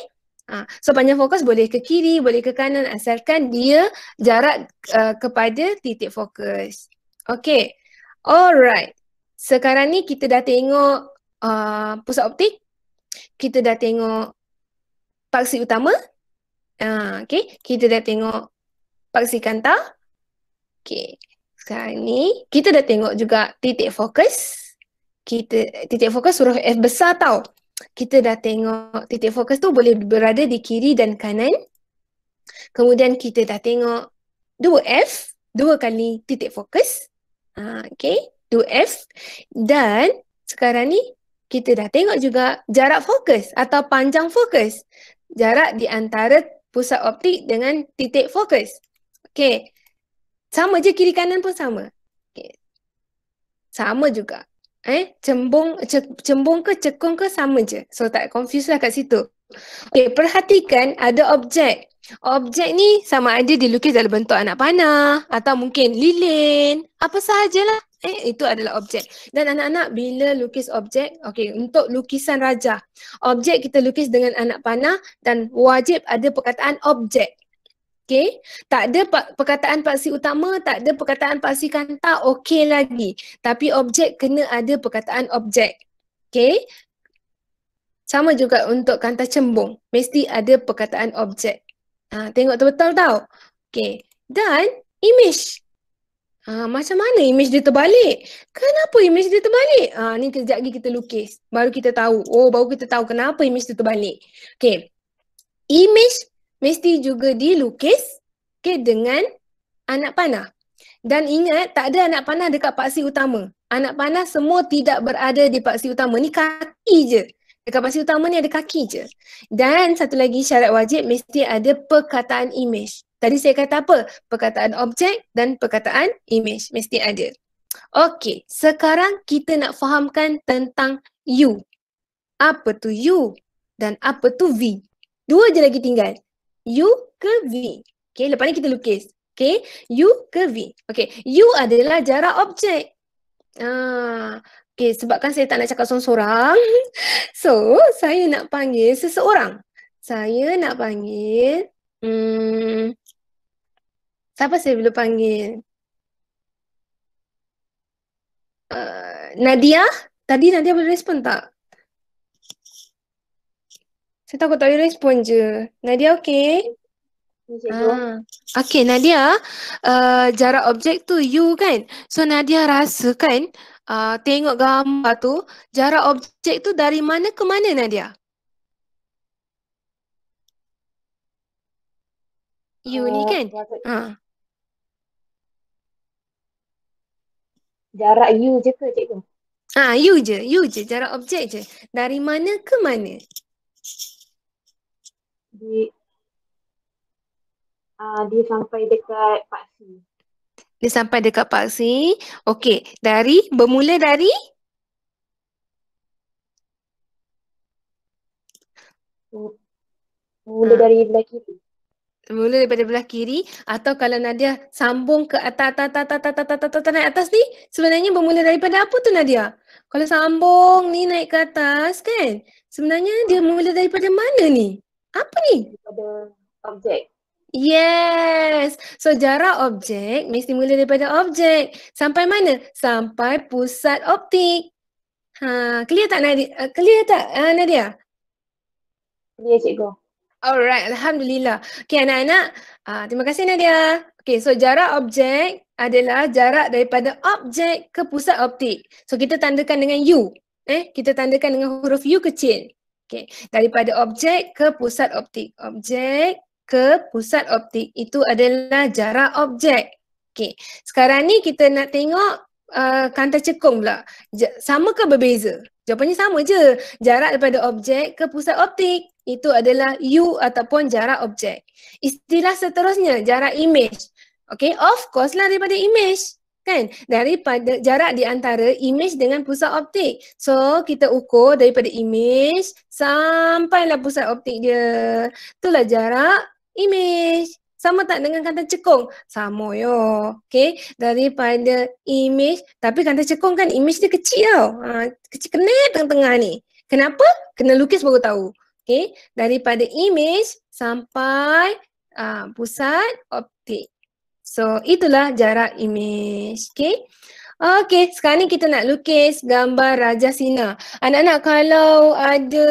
Ha. So panjang fokus boleh ke kiri, boleh ke kanan asalkan dia jarak uh, kepada titik fokus. Okay. Alright. Sekarang ni kita dah tengok uh, pusat optik. Kita dah tengok paksi utama. Uh, ah, okay. Kita dah tengok paksi kanta. Okay. Sekarang ni, kita dah tengok juga titik fokus. Kita Titik fokus suruh F besar tau. Kita dah tengok titik fokus tu boleh berada di kiri dan kanan. Kemudian kita dah tengok 2F, dua kali titik fokus. Uh, ah, okay, 2F. Dan sekarang ni, kita dah tengok juga jarak fokus atau panjang fokus jarak di antara pusat optik dengan titik fokus. Okey. Sama je kiri kanan pun sama. Okey. Sama juga. Eh, cembung cembung ke cekung ke sama je. So tak confuse lah kat situ. Okey, perhatikan ada objek. Objek ni sama ada dilukis dalam bentuk anak panah atau mungkin lilin, apa sajalah. Eh, itu adalah objek. Dan anak-anak bila lukis objek, okay, untuk lukisan raja, objek kita lukis dengan anak panah dan wajib ada perkataan objek. okay? tak ada perkataan paksi utama, tak ada perkataan paksi kanta, okey lagi. Tapi objek kena ada perkataan objek. okay? sama juga untuk kanta cembung, mesti ada perkataan objek. Ha, tengok betul-betul tau. Okey, dan image. Uh, macam mana imej dia terbalik? Kenapa imej dia terbalik? Uh, ni kejap lagi kita lukis. Baru kita tahu. Oh, baru kita tahu kenapa imej dia terbalik. Okay. Imej mesti juga dilukis okay, dengan anak panah. Dan ingat, tak ada anak panah dekat paksi utama. Anak panah semua tidak berada di paksi utama. Ni kaki je. Dekat utama ni ada kaki je. Dan satu lagi syarat wajib mesti ada perkataan image. Tadi saya kata apa? Perkataan objek dan perkataan image mesti ada. Okey, sekarang kita nak fahamkan tentang u. Apa tu u dan apa tu v? Dua je lagi tinggal. u ke v. Okey, lepas ni kita lukis. Okey, u ke v. Okey, u adalah jarak objek. Ah, Okay, sebabkan saya tak nak cakap sorang-sorang. So, saya nak panggil seseorang. Saya nak panggil... Hmm, siapa saya belum panggil? Uh, Nadia? Tadi Nadia boleh respon tak? Saya takut tak boleh respon je. Nadia okey? Ah. Okay Nadia, uh, jarak objek tu you kan? So Nadia rasa kan, uh, tengok gambar tu, jarak objek tu dari mana ke mana Nadia? You uh, ni oh, kan? Ha. Jarak you je ke cikgu? Ah, ha, you je, you je, jarak objek je. Dari mana ke mana? Di, uh, dia sampai dekat Paksi. Dia sampai dekat paksi. Okey, dari bermula dari Bermula dari belah kiri. Bermula daripada belah kiri atau kalau Nadia sambung ke atas atas atas atas atas atas atas atas naik atas ni sebenarnya bermula daripada apa tu Nadia? Kalau sambung ni naik ke atas kan? Sebenarnya dia mula daripada mana ni? Apa ni? Daripada objek. Yes. So jarak objek mesti mula daripada objek. Sampai mana? Sampai pusat optik. Ha, clear tak Nadia? Uh, clear tak uh, Nadia? Clear cikgu. Alright, alhamdulillah. Okay anak-anak, uh, terima kasih Nadia. Okay, so jarak objek adalah jarak daripada objek ke pusat optik. So kita tandakan dengan U. Eh, kita tandakan dengan huruf U kecil. Okay, daripada objek ke pusat optik. Objek ke pusat optik itu adalah jarak objek. Okey, sekarang ni kita nak tengok uh, kantar cekung pula. J- sama ke berbeza? Jawapannya sama je. Jarak daripada objek ke pusat optik itu adalah U ataupun jarak objek. Istilah seterusnya, jarak image. Okey, of course lah daripada image. Kan? Daripada jarak di antara image dengan pusat optik. So, kita ukur daripada image sampailah pusat optik dia. Itulah jarak image. Sama tak dengan kata cekung? Sama yo. Okay. Daripada image. Tapi kata cekung kan image dia kecil tau. Ha, kecil kena tengah-tengah ni. Kenapa? Kena lukis baru tahu. Okay. Daripada image sampai uh, pusat optik. So itulah jarak image. Okay. Okay. Sekarang ni kita nak lukis gambar Raja Sina. Anak-anak kalau ada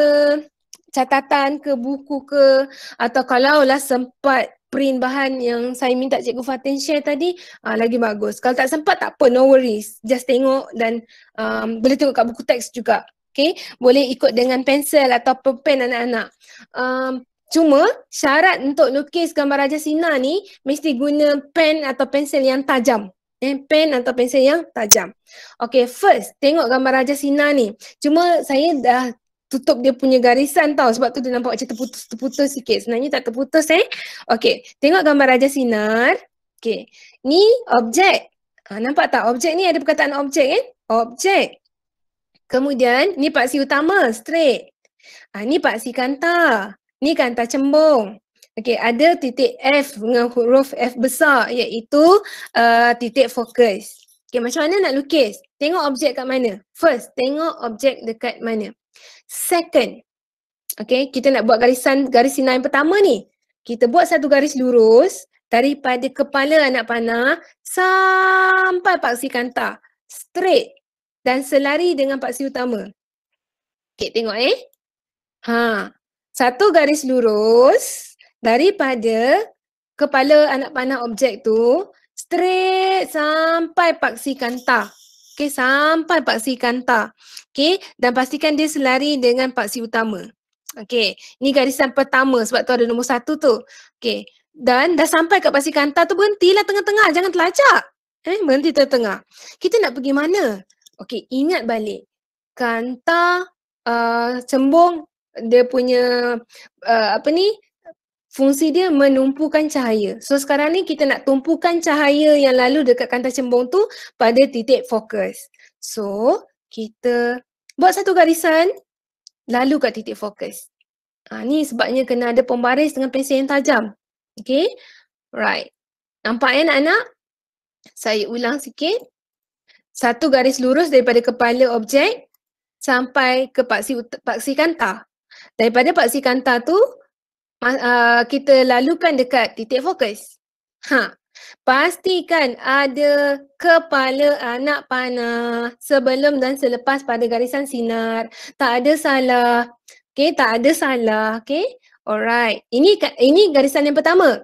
catatan ke buku ke atau kalaulah sempat print bahan yang saya minta Cikgu Fatin share tadi uh, lagi bagus. Kalau tak sempat tak apa, no worries. Just tengok dan um, boleh tengok kat buku teks juga. Okay, boleh ikut dengan pensel atau pen anak-anak. Um, cuma syarat untuk lukis gambar Raja Sina ni mesti guna pen atau pensel yang tajam. Eh, pen atau pensel yang tajam. Okay, first tengok gambar Raja Sina ni. Cuma saya dah tutup dia punya garisan tau sebab tu dia nampak macam terputus terputus sikit sebenarnya tak terputus eh okey tengok gambar raja sinar okey ni objek ha, nampak tak objek ni ada perkataan objek kan eh? objek kemudian ni paksi utama straight ha, ni paksi kanta ni kanta cembung Okey, ada titik F dengan huruf F besar iaitu uh, titik fokus. Okey, macam mana nak lukis? Tengok objek kat mana? First, tengok objek dekat mana? Second, okay, kita nak buat garisan garis sinar yang pertama ni. Kita buat satu garis lurus daripada kepala anak panah sampai paksi kanta. Straight dan selari dengan paksi utama. Okay, tengok eh. Ha, satu garis lurus daripada kepala anak panah objek tu straight sampai paksi kanta. Okay, sampai paksi kanta. Okay, dan pastikan dia selari dengan paksi utama. Okay, ni garisan pertama sebab tu ada nombor satu tu. Okay, dan dah sampai kat paksi kanta tu berhentilah tengah-tengah. Jangan terlacak. Eh, berhenti tengah-tengah. Kita nak pergi mana? Okay, ingat balik. Kanta, uh, cembung, dia punya uh, apa ni fungsi dia menumpukan cahaya. So sekarang ni kita nak tumpukan cahaya yang lalu dekat kantar cembung tu pada titik fokus. So kita buat satu garisan lalu kat titik fokus. Ha, ni sebabnya kena ada pembaris dengan pensel yang tajam. Okay. Right. Nampak ya anak-anak? Saya ulang sikit. Satu garis lurus daripada kepala objek sampai ke paksi, paksi kantar. Daripada paksi kantar tu uh, kita lalukan dekat titik fokus. Ha. Pastikan ada kepala anak panah sebelum dan selepas pada garisan sinar. Tak ada salah. Okay, tak ada salah. Okay, alright. Ini ini garisan yang pertama.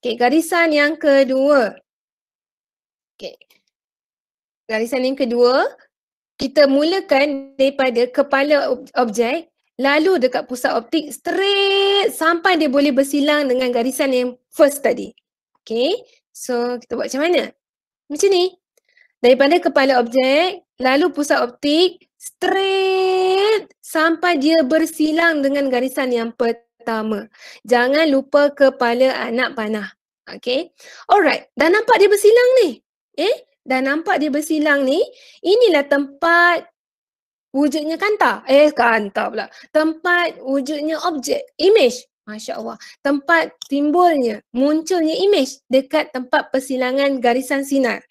Okay, garisan yang kedua. Okay. Garisan yang kedua, kita mulakan daripada kepala objek lalu dekat pusat optik straight sampai dia boleh bersilang dengan garisan yang first tadi. Okay, so kita buat macam mana? Macam ni. Daripada kepala objek, lalu pusat optik straight sampai dia bersilang dengan garisan yang pertama. Jangan lupa kepala anak panah. Okay, alright. Dah nampak dia bersilang ni? Eh, dah nampak dia bersilang ni? Inilah tempat wujudnya kanta eh kanta pula tempat wujudnya objek image Masya Allah. Tempat timbulnya, munculnya image dekat tempat persilangan garisan sinar.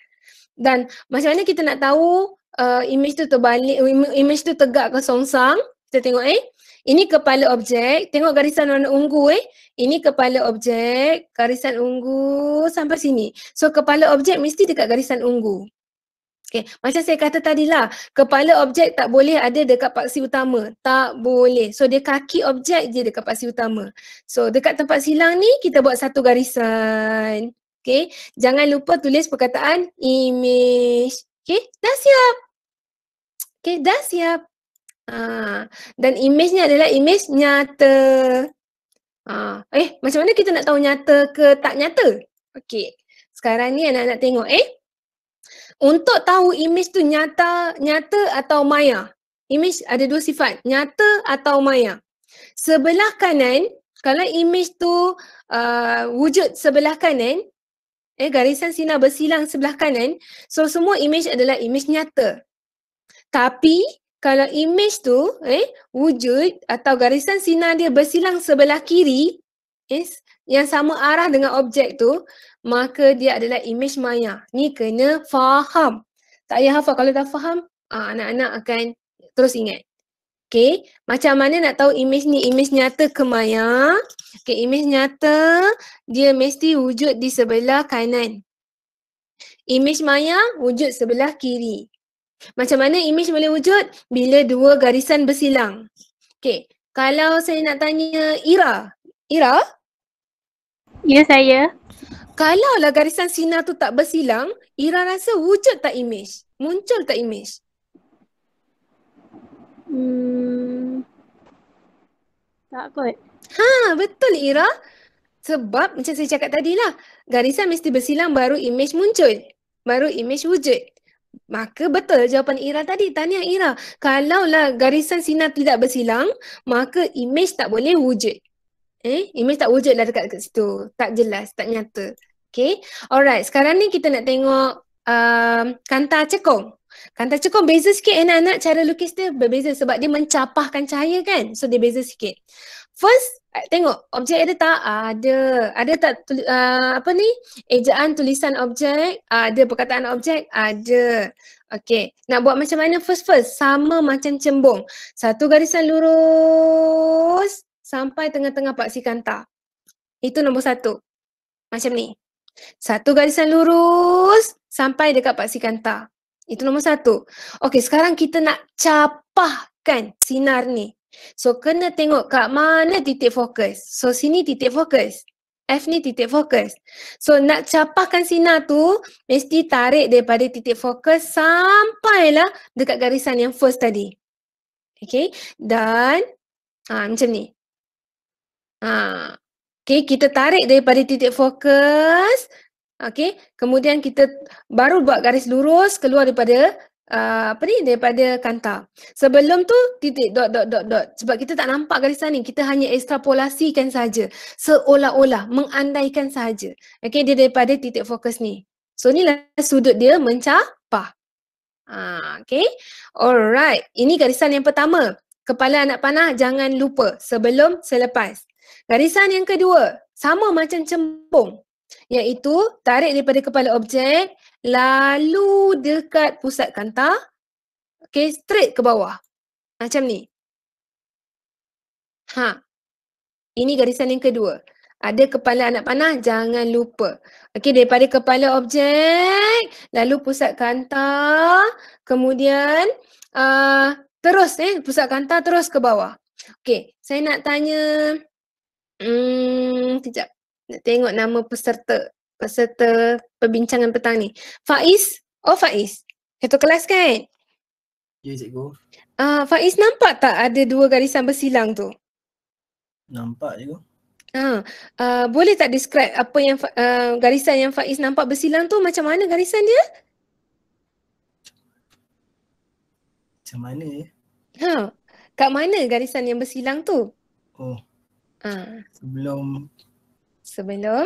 Dan macam mana kita nak tahu uh, image tu terbalik, image tu tegak ke songsang? Kita tengok eh. Ini kepala objek. Tengok garisan warna ungu eh. Ini kepala objek. Garisan ungu sampai sini. So kepala objek mesti dekat garisan ungu. Okay. Macam saya kata tadilah, kepala objek tak boleh ada dekat paksi utama. Tak boleh. So dia kaki objek je dekat paksi utama. So dekat tempat silang ni kita buat satu garisan. Okay. Jangan lupa tulis perkataan image. Okay. Dah siap. Okay. Dah siap. Ha. Dan image ni adalah image nyata. Ha. Eh macam mana kita nak tahu nyata ke tak nyata? Okay. Sekarang ni anak-anak tengok eh untuk tahu imej tu nyata nyata atau maya. Imej ada dua sifat, nyata atau maya. Sebelah kanan, kalau imej tu uh, wujud sebelah kanan, eh garisan sinar bersilang sebelah kanan, so semua imej adalah imej nyata. Tapi kalau imej tu eh wujud atau garisan sinar dia bersilang sebelah kiri, is yang sama arah dengan objek tu maka dia adalah imej maya. Ni kena faham. Tak payah hafal. Kalau tak faham, ah, anak-anak akan terus ingat. Okay. Macam mana nak tahu imej ni? imej nyata ke maya? Okay. imej nyata dia mesti wujud di sebelah kanan. Imej maya wujud sebelah kiri. Macam mana imej boleh wujud? Bila dua garisan bersilang. Okay. Kalau saya nak tanya Ira, Ira? Ya saya. Kalau lah garisan sinar tu tak bersilang, Ira rasa wujud tak imej? Muncul tak imej? Hmm, tak kot. Ha, betul Ira. Sebab macam saya cakap tadi lah, garisan mesti bersilang baru imej muncul. Baru imej wujud. Maka betul jawapan Ira tadi. Tahniah Ira. Kalaulah garisan sinar tidak bersilang, maka imej tak boleh wujud. Eh, image tak wujud dah dekat, dekat situ. Tak jelas, tak nyata. Okay. Alright, sekarang ni kita nak tengok um, kanta cekong. Kanta cekong beza sikit anak-anak cara lukis dia berbeza sebab dia mencapahkan cahaya kan. So dia beza sikit. First, eh, tengok objek ada tak? Ada. Ada tak tuli, uh, apa ni? Ejaan tulisan objek? Ada perkataan objek? Ada. Okay. Nak buat macam mana? First-first. Sama macam cembung. Satu garisan lurus sampai tengah-tengah paksi kanta. Itu nombor satu. Macam ni. Satu garisan lurus sampai dekat paksi kanta. Itu nombor satu. Okey, sekarang kita nak capahkan sinar ni. So, kena tengok kat mana titik fokus. So, sini titik fokus. F ni titik fokus. So, nak capahkan sinar tu, mesti tarik daripada titik fokus sampailah dekat garisan yang first tadi. Okay, dan ha, macam ni. Ha. Okey, kita tarik daripada titik fokus. Okay, kemudian kita baru buat garis lurus keluar daripada uh, apa ni daripada kanta. Sebelum tu titik dot dot dot dot sebab kita tak nampak garisan ni, kita hanya ekstrapolasikan saja seolah-olah mengandaikan saja. Okay, dia daripada titik fokus ni. So inilah sudut dia mencapah. Ha, okay. Alright. Ini garisan yang pertama. Kepala anak panah jangan lupa sebelum selepas. Garisan yang kedua, sama macam cembung iaitu tarik daripada kepala objek lalu dekat pusat kanta, okay, straight ke bawah. Macam ni. Ha. Ini garisan yang kedua. Ada kepala anak panah, jangan lupa. Okey, daripada kepala objek, lalu pusat kanta kemudian uh, terus eh, pusat kanta terus ke bawah. Okey, saya nak tanya Hmm, kejap. Nak tengok nama peserta peserta perbincangan petang ni. Faiz? Oh Faiz. Satu kelas kan? Ya, yeah, cikgu. Ah, uh, Faiz nampak tak ada dua garisan bersilang tu? Nampak cikgu. Ha. Ah, uh, uh, boleh tak describe apa yang uh, garisan yang Faiz nampak bersilang tu macam mana garisan dia? Macam mana? Eh? Ha. Kat mana garisan yang bersilang tu? Oh. Hmm. Sebelum Sebelum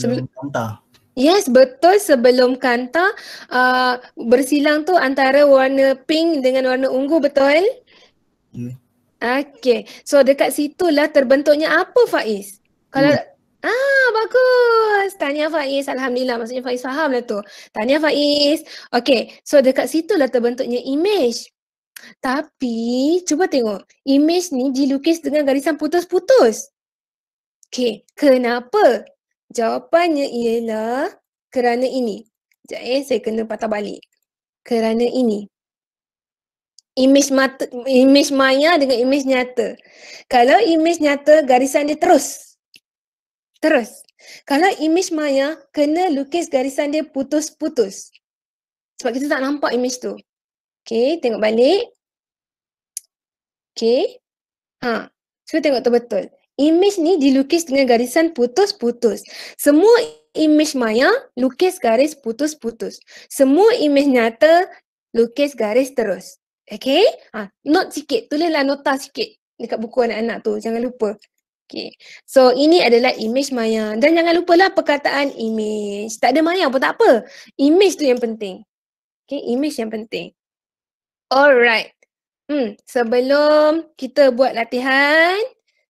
Sebelum kanta Yes betul sebelum kanta uh, Bersilang tu antara warna pink dengan warna ungu betul? Yeah. Okay so dekat situlah terbentuknya apa Faiz? Kalau yeah. Hmm. Ah, bagus. Tanya Faiz. Alhamdulillah. Maksudnya Faiz faham tu. Tanya Faiz. Okay. So, dekat situ lah terbentuknya image. Tapi cuba tengok image ni dilukis dengan garisan putus-putus. Okay, kenapa? Jawapannya ialah kerana ini. Sekejap eh, saya kena patah balik. Kerana ini. imej maya dengan imej nyata. Kalau imej nyata, garisan dia terus. Terus. Kalau imej maya, kena lukis garisan dia putus-putus. Sebab kita tak nampak imej tu. Okay, tengok balik. Okay. Ha. Cuba tengok tu betul. Image ni dilukis dengan garisan putus-putus. Semua image maya lukis garis putus-putus. Semua image nyata lukis garis terus. Okay. Ha. Note sikit. Tulislah nota sikit dekat buku anak-anak tu. Jangan lupa. Okay. So ini adalah image maya. Dan jangan lupa lah perkataan image. Tak ada maya pun tak apa. Image tu yang penting. Okay, image yang penting. Alright. Hmm, sebelum kita buat latihan,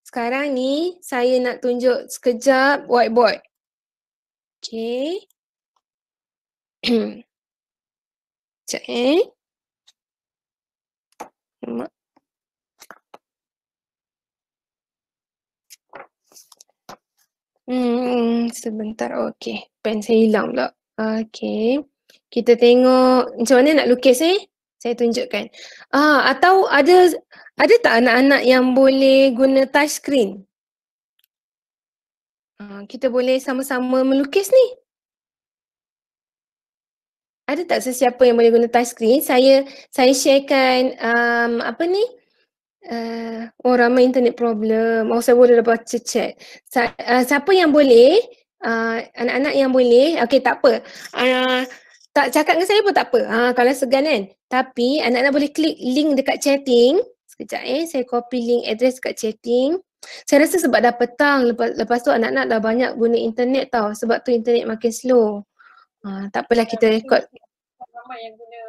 sekarang ni saya nak tunjuk sekejap whiteboard. Okay. Sekejap eh. Hmm, sebentar. Okay. Pen saya hilang pula. Okay. Kita tengok macam mana nak lukis eh saya tunjukkan. Ah, atau ada ada tak anak-anak yang boleh guna touch screen? Ah, kita boleh sama-sama melukis ni. Ada tak sesiapa yang boleh guna touch screen? Saya saya sharekan um, apa ni? Uh, oh ramai internet problem. Oh saya boleh dapat chat. Sa- uh, siapa yang boleh? Uh, anak-anak yang boleh? Okey tak apa. Uh, tak cakap dengan saya pun tak apa. Uh, kalau segan kan. Tapi anak-anak boleh klik link dekat chatting. Sekejap eh, saya copy link address dekat chatting. Saya rasa sebab dah petang, lepas, lepas tu anak-anak dah banyak guna internet tau. Sebab tu internet makin slow. Ha, tak apalah ya, kita rekod. Ramai yang guna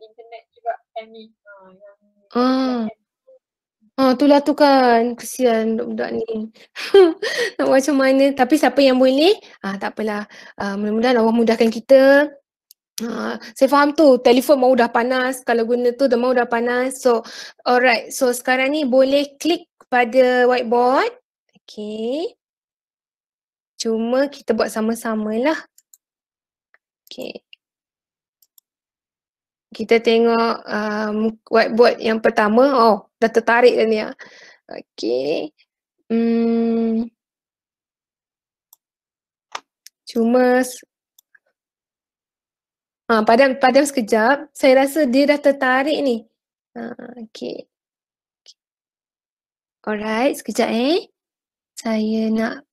internet juga e. ha, Annie ah yang... Ha. Ha, itulah tu kan. Kesian budak-budak ni. Nak macam mana. Tapi siapa yang boleh, ah tak apalah. Ha, mudah-mudahan Allah mudahkan kita. Ha, saya faham tu telefon mau dah panas kalau guna tu dah demam dah panas so alright so sekarang ni boleh klik pada whiteboard okay cuma kita buat sama-sama lah okay kita tengok um, whiteboard yang pertama oh dah tertarik dah ni ya. okay hmm. cuma Ha, padam, padam sekejap. Saya rasa dia dah tertarik ni. Ha, okay. Alright, sekejap eh. Saya nak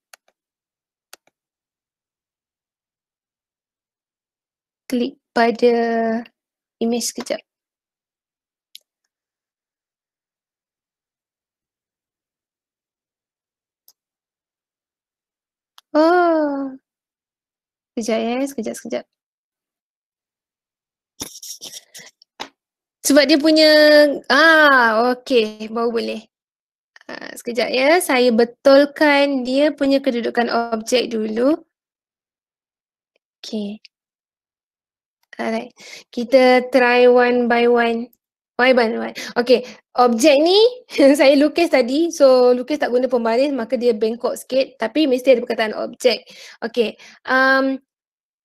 klik pada image sekejap. Oh. Sekejap ya, eh. sekejap, sekejap. Sebab dia punya, ah okey baru boleh. Ah, sekejap ya, saya betulkan dia punya kedudukan objek dulu. Okey. Alright, kita try one by one. Why by one? okey objek ni saya lukis tadi. So, lukis tak guna pembaris maka dia bengkok sikit. Tapi mesti ada perkataan objek. okey um,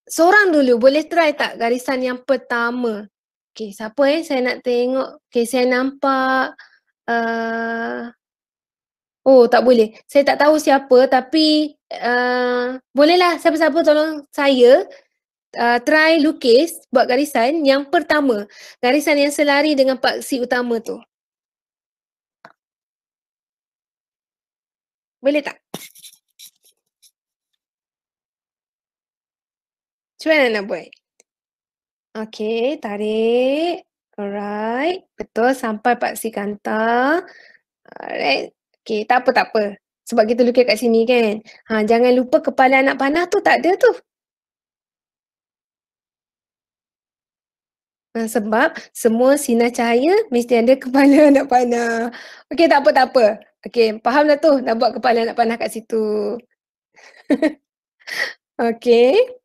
Seorang dulu boleh try tak garisan yang pertama? Okay, siapa eh? Saya nak tengok. Okay, saya nampak. Uh... Oh, tak boleh. Saya tak tahu siapa tapi uh... bolehlah siapa-siapa tolong saya uh, try lukis buat garisan yang pertama. Garisan yang selari dengan paksi utama tu. Boleh tak? Macam mana nak buat? Okay, tarik. Alright, betul. Sampai paksi kantar. Alright, okay. Tak apa, tak apa. Sebab kita lukis kat sini kan. Ha, jangan lupa kepala anak panah tu tak ada tu. Ha, sebab semua sinar cahaya mesti ada kepala anak panah. Okay, tak apa, tak apa. Okay, faham dah tu nak buat kepala anak panah kat situ. okay.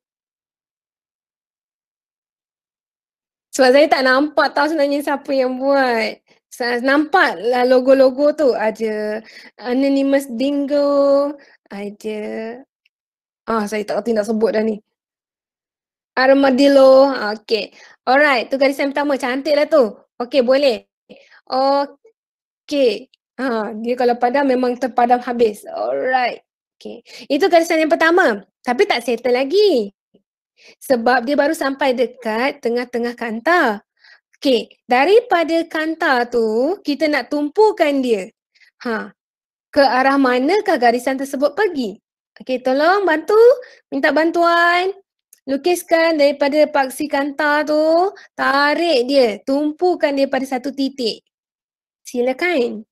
Sebab saya tak nampak tahu sebenarnya siapa yang buat. Saya nampak lah logo-logo tu ada Anonymous Dingo, ada Ah, saya tak tahu nak sebut dah ni. Armadillo. Okay. Alright, tu garisan pertama. Cantik lah tu. Okay, boleh. Okay. Ha, dia kalau padam memang terpadam habis. Alright. Okay. Itu garisan yang pertama. Tapi tak settle lagi. Sebab dia baru sampai dekat tengah-tengah kanta. Okey, daripada kanta tu kita nak tumpukan dia. Ha. Ke arah manakah garisan tersebut pergi? Okey, tolong bantu minta bantuan. Lukiskan daripada paksi kanta tu, tarik dia, tumpukan dia pada satu titik. Silakan.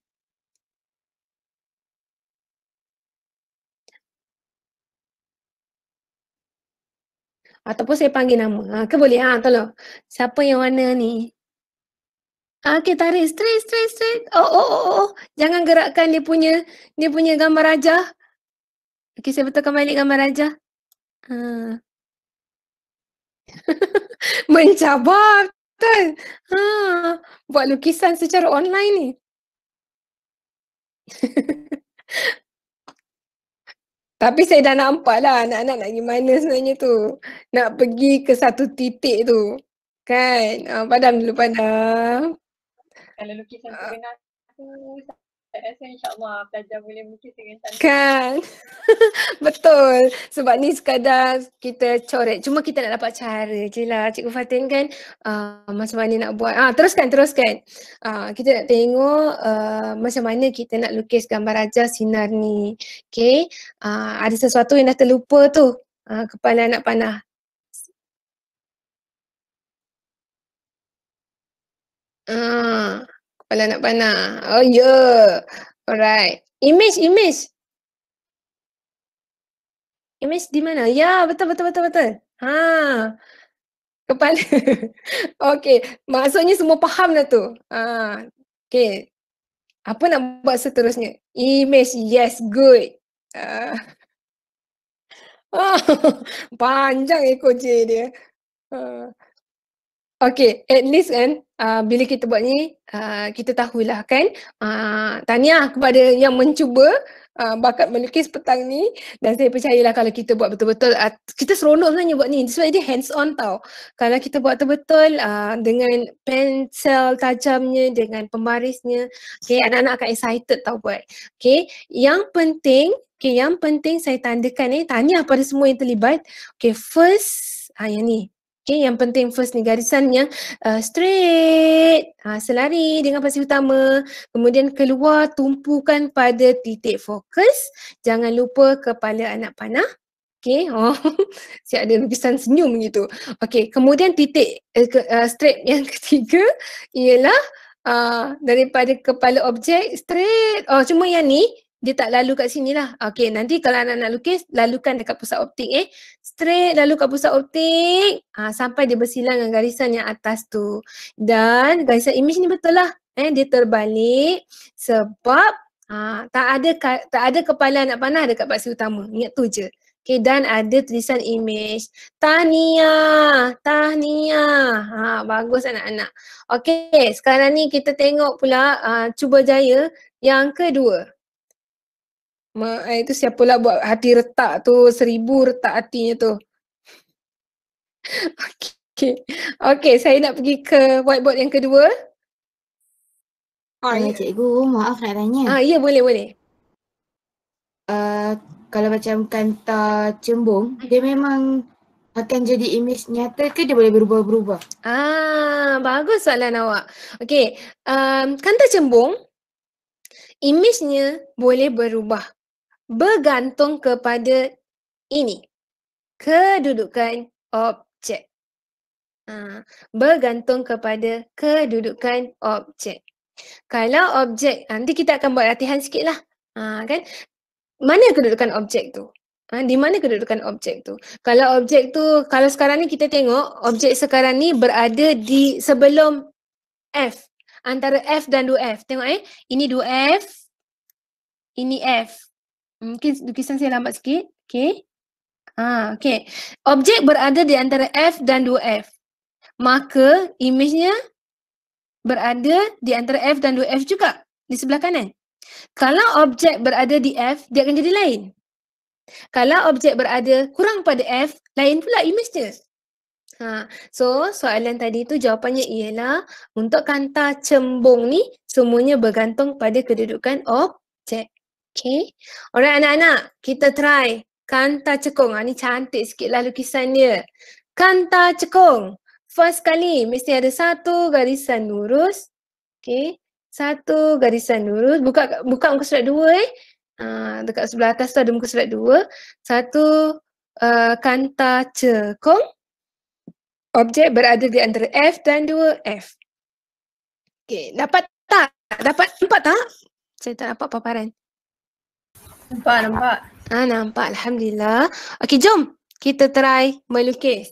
Ataupun saya panggil nama. Ha, ke boleh? Ha, tolong. Siapa yang warna ni? Ha, okay, tarik. Straight, straight, straight. Oh, oh, oh, oh, oh. Jangan gerakkan dia punya dia punya gambar raja. Okay, saya betulkan balik gambar raja. Ha. Mencabar. Betul. Ha. Buat lukisan secara online ni. Tapi saya dah nampak lah anak-anak nak pergi mana sebenarnya tu. Nak pergi ke satu titik tu. Kan? Uh, padam dulu padam. Kalau lukisan uh. Ah. tu Insyaallah mungkin Kan? Betul. Sebab ni sekadar kita coret. Cuma kita nak dapat cara je lah. Cikgu Fatin kan uh, macam mana nak buat. Ah, teruskan, teruskan. Uh, kita nak tengok uh, macam mana kita nak lukis gambar raja sinar ni. Okay. Uh, ada sesuatu yang dah terlupa tu. Uh, kepala anak panah. Uh kalau nak panah. Oh yeah. Alright. Image, image. Image di mana? Ya, yeah, betul, betul, betul, betul. Ha. Kepala. okay. Maksudnya semua faham lah tu. Ha. Okay. Apa nak buat seterusnya? Image, yes, good. Uh. panjang ekor je dia. Uh. Okay, at least kan, Ah, bila kita buat ni, uh, kita tahulah kan. Uh, tahniah kepada yang mencuba uh, bakat melukis petang ni. Dan saya percayalah kalau kita buat betul-betul, uh, kita seronok sebenarnya buat ni. Sebab dia hands on tau. Kalau kita buat betul-betul uh, dengan pensel tajamnya, dengan pembarisnya. Okay, anak-anak akan excited tau buat. Okay, yang penting, okay, yang penting saya tandakan ni, eh, tahniah pada semua yang terlibat. Okay, first, uh, yang ni, Okay, yang penting first ni garisan yang uh, straight, uh, selari dengan pasir utama. Kemudian keluar tumpukan pada titik fokus. Jangan lupa kepala anak panah. Okay, oh, saya ada lukisan senyum gitu. Okay, kemudian titik uh, ke, uh, straight yang ketiga ialah uh, daripada kepala objek straight. Oh, cuma yang ni dia tak lalu kat sini lah. Okay, nanti kalau anak nak lukis, lalukan dekat pusat optik eh. Straight lalu kat pusat optik ha, sampai dia bersilang dengan garisan yang atas tu. Dan garisan image ni betul lah. Eh, dia terbalik sebab ha, tak ada tak ada kepala anak panah dekat paksi utama. Ingat tu je. Okay, dan ada tulisan image. Tahniah! Tahniah! Ha, bagus anak-anak. Okay, sekarang ni kita tengok pula uh, cuba jaya yang kedua. Ma, eh, itu siapalah buat hati retak tu, seribu retak hatinya tu. okay. okay, saya nak pergi ke whiteboard yang kedua. Oh, ya, cikgu, maaf nak tanya. Ah, ya, boleh, boleh. Uh, kalau macam kanta cembung, hmm. dia memang akan jadi imej nyata ke dia boleh berubah-berubah? Ah, bagus soalan awak. Okay, um, eh, kanta cembung, imejnya boleh berubah bergantung kepada ini. Kedudukan objek. Ha, bergantung kepada kedudukan objek. Kalau objek, nanti kita akan buat latihan sikit lah. Ha, kan? Mana kedudukan objek tu? Ha, di mana kedudukan objek tu? Kalau objek tu, kalau sekarang ni kita tengok, objek sekarang ni berada di sebelum F. Antara F dan 2F. Tengok eh. Ini 2F. Ini F. Mungkin lukisan saya lambat sikit. okay? Ah, ha, okay. Objek berada di antara F dan 2F. Maka imejnya berada di antara F dan 2F juga di sebelah kanan. Kalau objek berada di F, dia akan jadi lain. Kalau objek berada kurang pada F, lain pula imej dia. Ha, so soalan tadi tu jawapannya ialah untuk kanta cembung ni semuanya bergantung pada kedudukan objek. Okay. Alright anak-anak, kita try. Kanta Cekung. Ah, ni cantik sikit lah lukisan dia. Kanta Cekung. First kali mesti ada satu garisan lurus. Okay. Satu garisan lurus. Buka buka muka surat dua eh. Uh, dekat sebelah atas tu ada muka surat dua. Satu uh, kanta cekung. Objek berada di antara F dan dua F. Okay. Dapat tak? Dapat empat tak? Saya tak dapat paparan. Nampak, nampak. Ah, nampak. Alhamdulillah. Okey, jom. Kita try melukis.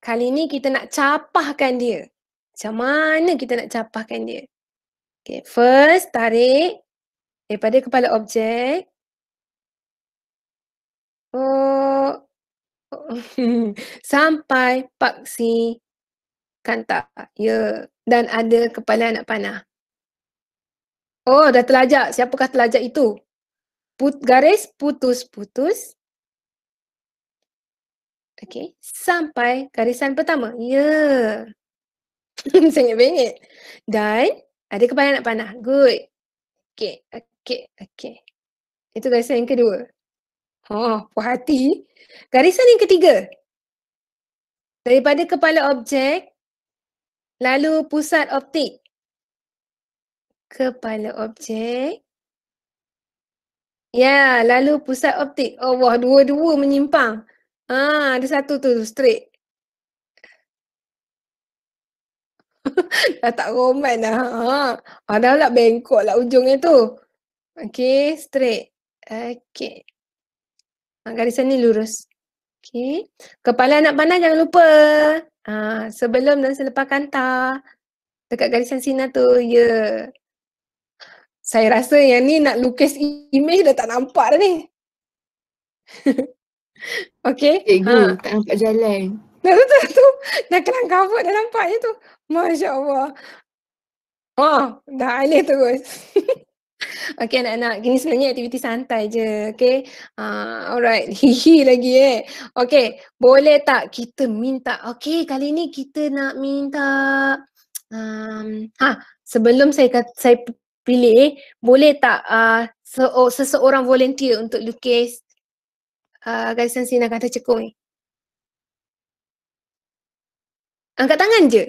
Kali ni kita nak capahkan dia. Macam mana kita nak capahkan dia? Okay, first tarik daripada kepala objek. Oh. Sampai paksi kanta. Ya. Yeah. Dan ada kepala anak panah. Oh, dah terlajak. Siapakah terlajak itu? put, garis putus-putus. Okey, sampai garisan pertama. Ya. Yeah. Sangat bengit. Dan ada kepala nak panah. Good. Okey, okey, okey. Itu garisan yang kedua. oh, puas hati. Garisan yang ketiga. Daripada kepala objek, lalu pusat optik. Kepala objek, Ya, yeah, lalu pusat optik. Oh, wah, dua-dua menyimpang. Ah, ada satu tu, straight. dah tak roman dah. Ha, ha. Ah, dah lah bengkok lah ujungnya tu. Okay, straight. Okay. Ah, garisan ni lurus. Okay. Kepala anak panah jangan lupa. Ah, sebelum dan selepas kantar. Dekat garisan sini tu, ya. Yeah saya rasa yang ni nak lukis imej dah tak nampak dah ni. okay. Cikgu, ha. tak nampak jalan. Tak tu, tak tu. Dah kelang kabut dah nampak je tu. Masya Allah. Oh, ha, dah alih terus. okay anak-anak, gini sebenarnya aktiviti santai je. Okay. Uh, ha, alright, hihi lagi eh. Okay, boleh tak kita minta? Okay, kali ni kita nak minta... Um, ha, sebelum saya kata, saya pilih boleh tak uh, se- oh, seseorang volunteer untuk lukis uh, garisan sinar kata cekung ni? Ah, angkat tangan je.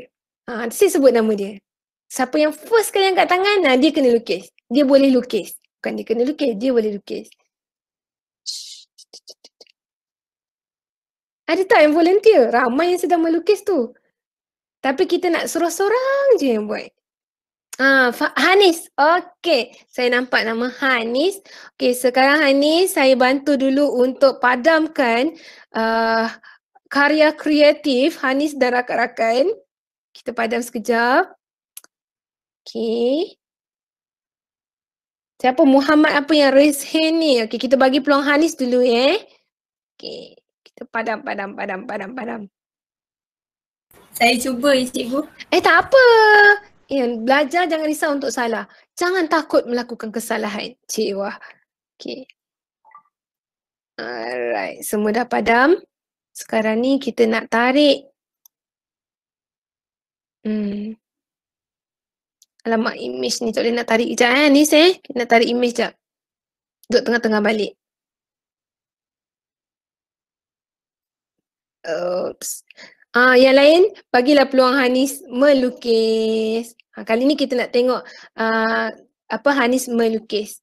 Ha, saya sebut nama dia. Siapa yang first kali angkat tangan, nah, dia kena lukis. Dia boleh lukis. Bukan dia kena lukis, dia boleh lukis. Ada tak yang volunteer? Ramai yang sedang melukis tu. Tapi kita nak suruh seorang je yang buat. Ah, Hanis. Okey, saya nampak nama Hanis. Okey, sekarang Hanis saya bantu dulu untuk padamkan uh, karya kreatif Hanis dan rakan-rakan. Kita padam sekejap. Okey. Siapa Muhammad apa yang raise hand ni? Okey, kita bagi peluang Hanis dulu ya. Eh? Okey, kita padam padam padam padam padam. Saya cuba, cikgu. Eh, tak apa. Ya, belajar jangan risau untuk salah. Jangan takut melakukan kesalahan. Cik Wah. Okay. Alright, semua dah padam. Sekarang ni kita nak tarik. Hmm. Alamak, image ni tak boleh nak tarik kejap eh, Nis eh. Nak tarik image sekejap. Duduk tengah-tengah balik. Oops. Ah, yang lain, bagilah peluang Hanis melukis. Ha, kali ni kita nak tengok uh, apa Hanis melukis.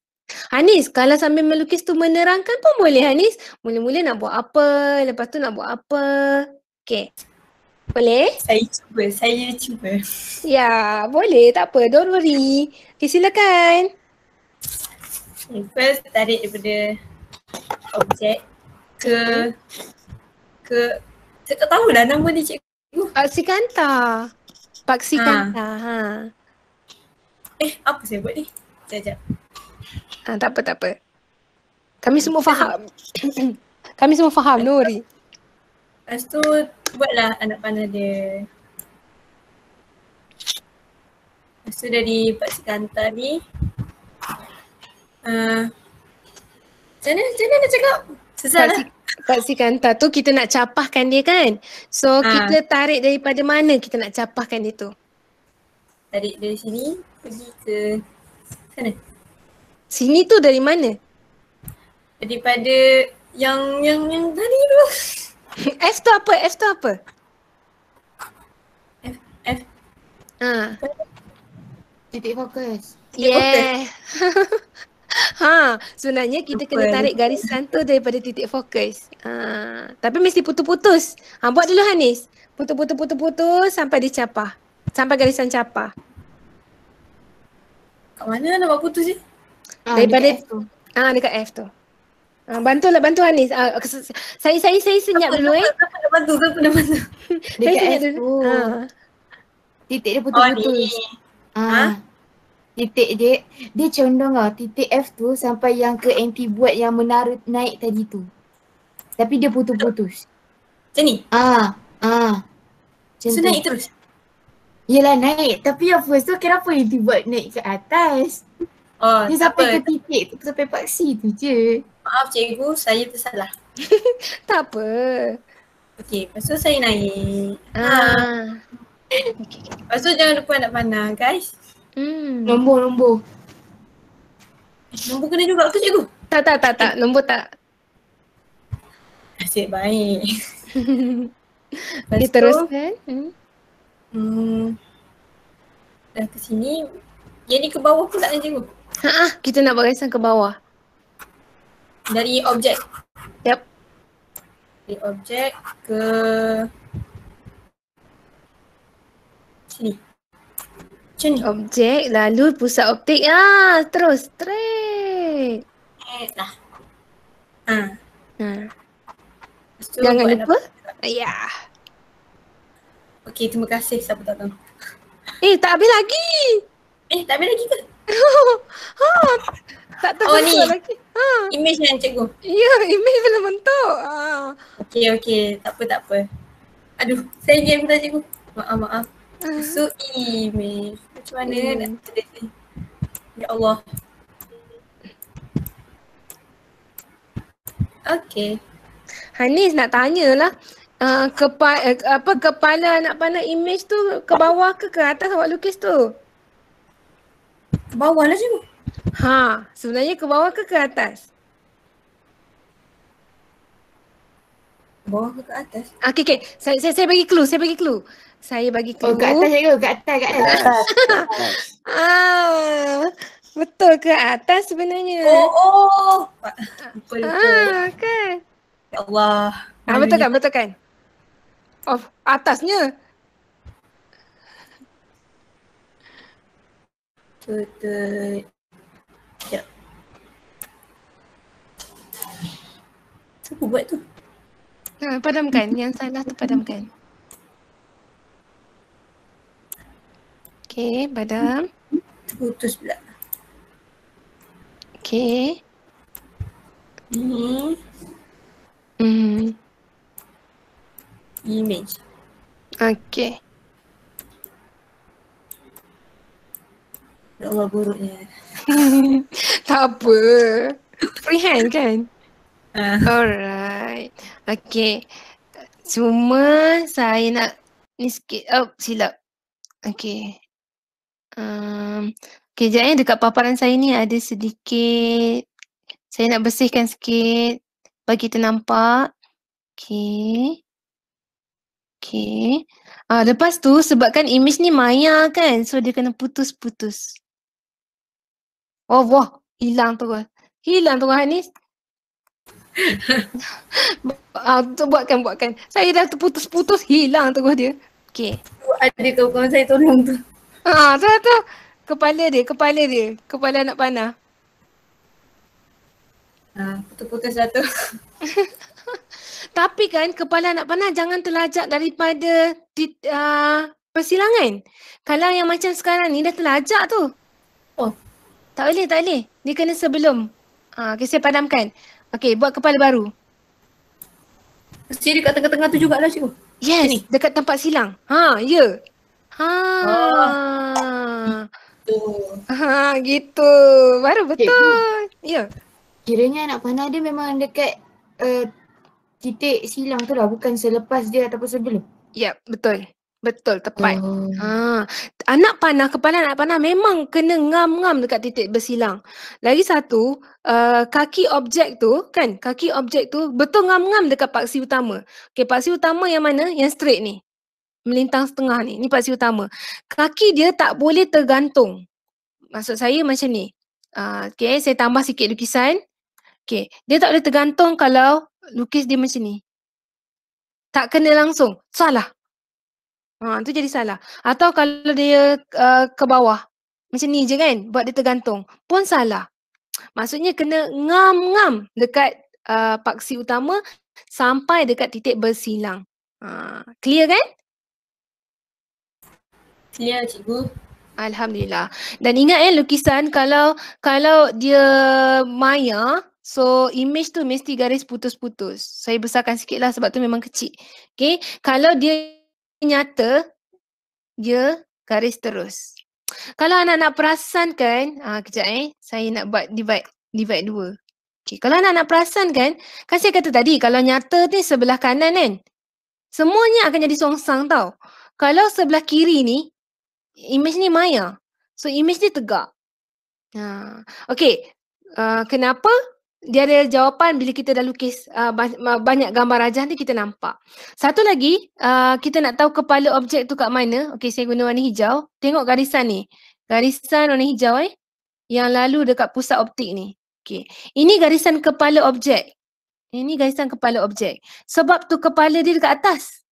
Hanis, kalau sambil melukis tu menerangkan pun boleh Hanis. Mula-mula nak buat apa, lepas tu nak buat apa. Okay. Boleh? Saya cuba, saya cuba. Ya, boleh. Tak apa, don't worry. Okay, silakan. First, tarik daripada objek ke mm-hmm. ke saya tak tahu dah nama ni cikgu. Aksi ah, kanta paksi ha. kanta ah. ah, ha. Eh apa saya buat ni? Sekejap ha, Tak apa tak apa Kami semua faham Kami semua faham Nuri Lepas tu buatlah anak panah dia Lepas tu dari paksi kanta ni Macam uh, mana, macam mana nak cakap? Susah lah saksikan tato kita nak capahkan dia kan so ha. kita tarik daripada mana kita nak capahkan dia tu tarik dari sini pergi ke sana sini tu dari mana daripada yang yang yang tadi tu F tu apa F tu apa F F ah ha. titik fokus Yeah. Ha, sebenarnya kita Super. kena tarik garisan tu daripada titik fokus. Ha, tapi mesti putus-putus. Ha, buat dulu Hanis. Putus-putus-putus-putus sampai dia Sampai garisan capah. Kat mana nak buat putus je? Ha, daripada dekat F tu. Ha, dekat F tu. Ha, bantulah, bantu Hanis. Ha, saya, saya, saya, saya senyap dulu eh. Siapa nak bantu? Siapa nak bantu? Dekat F tu. Titik dia putus-putus. Oh, Ha. ha? titik dia dia condong tau titik F tu sampai yang ke NT buat yang menara naik tadi tu. Tapi dia putus-putus. Macam ni? Ah, ah. Macam so tu. naik terus? Yelah naik tapi yang first tu kenapa NT buat naik ke atas? Oh, dia sampai apa. ke titik tu sampai paksi tu je. Maaf cikgu saya tersalah. tak apa. okey lepas tu saya naik. Ah. Ha. Ah. okay. Lepas tu jangan lupa nak panah guys. Hmm. Nombor, nombor. Nombor kena juga ke cikgu? Tak, tak, tak, tak. Nombor tak. Asyik baik. Lepas terus kan? Hmm. hmm. Dah ke sini. Yang ni ke bawah pun tak ada cikgu? Haa, kita nak bagaikan ke bawah. Dari objek. yap Dari objek ke... Sini. Macam ni? Objek lalu pusat optik. Ah, terus straight. Straight lah. Ha. Ha. So, Jangan lupa. Ya. Yeah. Okey, terima kasih siapa tak tahu. Eh, tak habis lagi. Eh, tak habis lagi ke? ha. Tak tahu oh, ni. lagi. Ha. Image kan cikgu? Ya, image belum bentuk. Ha. Okey, okey. Tak apa, tak apa. Aduh, saya ingin minta cikgu. Maaf, maaf. So ini macam mana mm. nak ni Ya Allah. Okay. Hanis nak tanyalah uh, kepa uh, apa kepala nak panah image tu ke bawah ke ke atas awak lukis tu? Ke bawah lah cikgu. Ha, sebenarnya ke bawah ke ke atas? Ke bawah ke ke atas? Ah, okay, okay. Saya, saya, saya bagi clue, saya bagi clue saya bagi clue. Oh, kat atas cikgu, kat atas, kat atas. ah, betul ke atas sebenarnya? Oh, oh. Lupa, lupa. Ah, kan? Ya Allah. Ah, betul kan, betul kan? Oh, atasnya. Betul. Ya. Siapa buat tu? Ah, padamkan. Yang salah tu padamkan. Okey, padam. Putus pula. Okey. Hmm, Hmm. Image. Okey. Ya Allah buruknya. tak apa. Freehand kan? Uh. Alright. Okay. Cuma saya nak ni sikit. Oh, silap. Okay. Ehm, okay, sekejap ya. Dekat paparan saya ni ada sedikit. Saya nak bersihkan sikit. Bagi ternampak. Okay. Okay. Ah, lepas tu sebabkan imej ni maya kan. So dia kena putus-putus. Oh, wah. Hilang tu. Hilang tu kan Hanis. ah, tu buatkan, buatkan. Saya dah terputus-putus, hilang tu dia. Okay. Ada kawan-kawan saya tolong tu. Ha, tu tu. Kepala dia, kepala dia. Kepala anak panah. Ha, putus-putus dah Tapi kan kepala anak panah jangan terlajak daripada di, uh, ah, persilangan. Kalau yang macam sekarang ni dah terlajak tu. Oh. Tak boleh, tak boleh. Dia kena sebelum. Ha, okay, padamkan. Okay, buat kepala baru. Mesti dekat tengah-tengah tu jugalah cikgu. Yes, Sini. dekat tempat silang. Ha, ya. Yeah. Ha. Ha. ha gitu. Baru betul. Ya. Yeah. Kiranya anak panah dia memang dekat uh, titik silang tu lah bukan selepas dia ataupun sebelum. Ya, yeah, betul. Betul, tepat. Oh. Ha. Anak panah, kepala anak panah memang kena ngam-ngam dekat titik bersilang. Lagi satu, uh, kaki objek tu, kan? Kaki objek tu betul ngam-ngam dekat paksi utama. Okay, paksi utama yang mana? Yang straight ni melintang setengah ni, ni paksi utama. Kaki dia tak boleh tergantung. Maksud saya macam ni. Uh, okay, saya tambah sikit lukisan. Okay, dia tak boleh tergantung kalau lukis dia macam ni. Tak kena langsung. Salah. Ha, tu jadi salah. Atau kalau dia uh, ke bawah. Macam ni je kan, buat dia tergantung. Pun salah. Maksudnya kena ngam-ngam dekat uh, ah, paksi utama sampai dekat titik bersilang. Ha, clear kan? clear cikgu Alhamdulillah. Dan ingat eh lukisan kalau kalau dia maya, so image tu mesti garis putus-putus. Saya besarkan sikit lah sebab tu memang kecil. Okay, kalau dia nyata, dia garis terus. Kalau anak-anak perasan kan, ah, kejap eh, saya nak buat divide, divide dua. Okay, kalau anak-anak perasan kan, kan saya kata tadi kalau nyata ni sebelah kanan kan, semuanya akan jadi songsang tau. Kalau sebelah kiri ni, image ni maya. So image dia tegak. Ha. Okay. Uh, eh, kenapa? Dia ada jawapan bila kita dah lukis uh, banyak gambar rajah ni kita nampak. Satu lagi, uh, kita nak tahu kepala objek tu kat mana. Okay, saya guna warna hijau. Tengok garisan ni. Garisan warna hijau eh. Yang lalu dekat pusat optik ni. Okay. Ini garisan kepala objek. Ini garisan kepala objek. Sebab tu kepala dia dekat atas.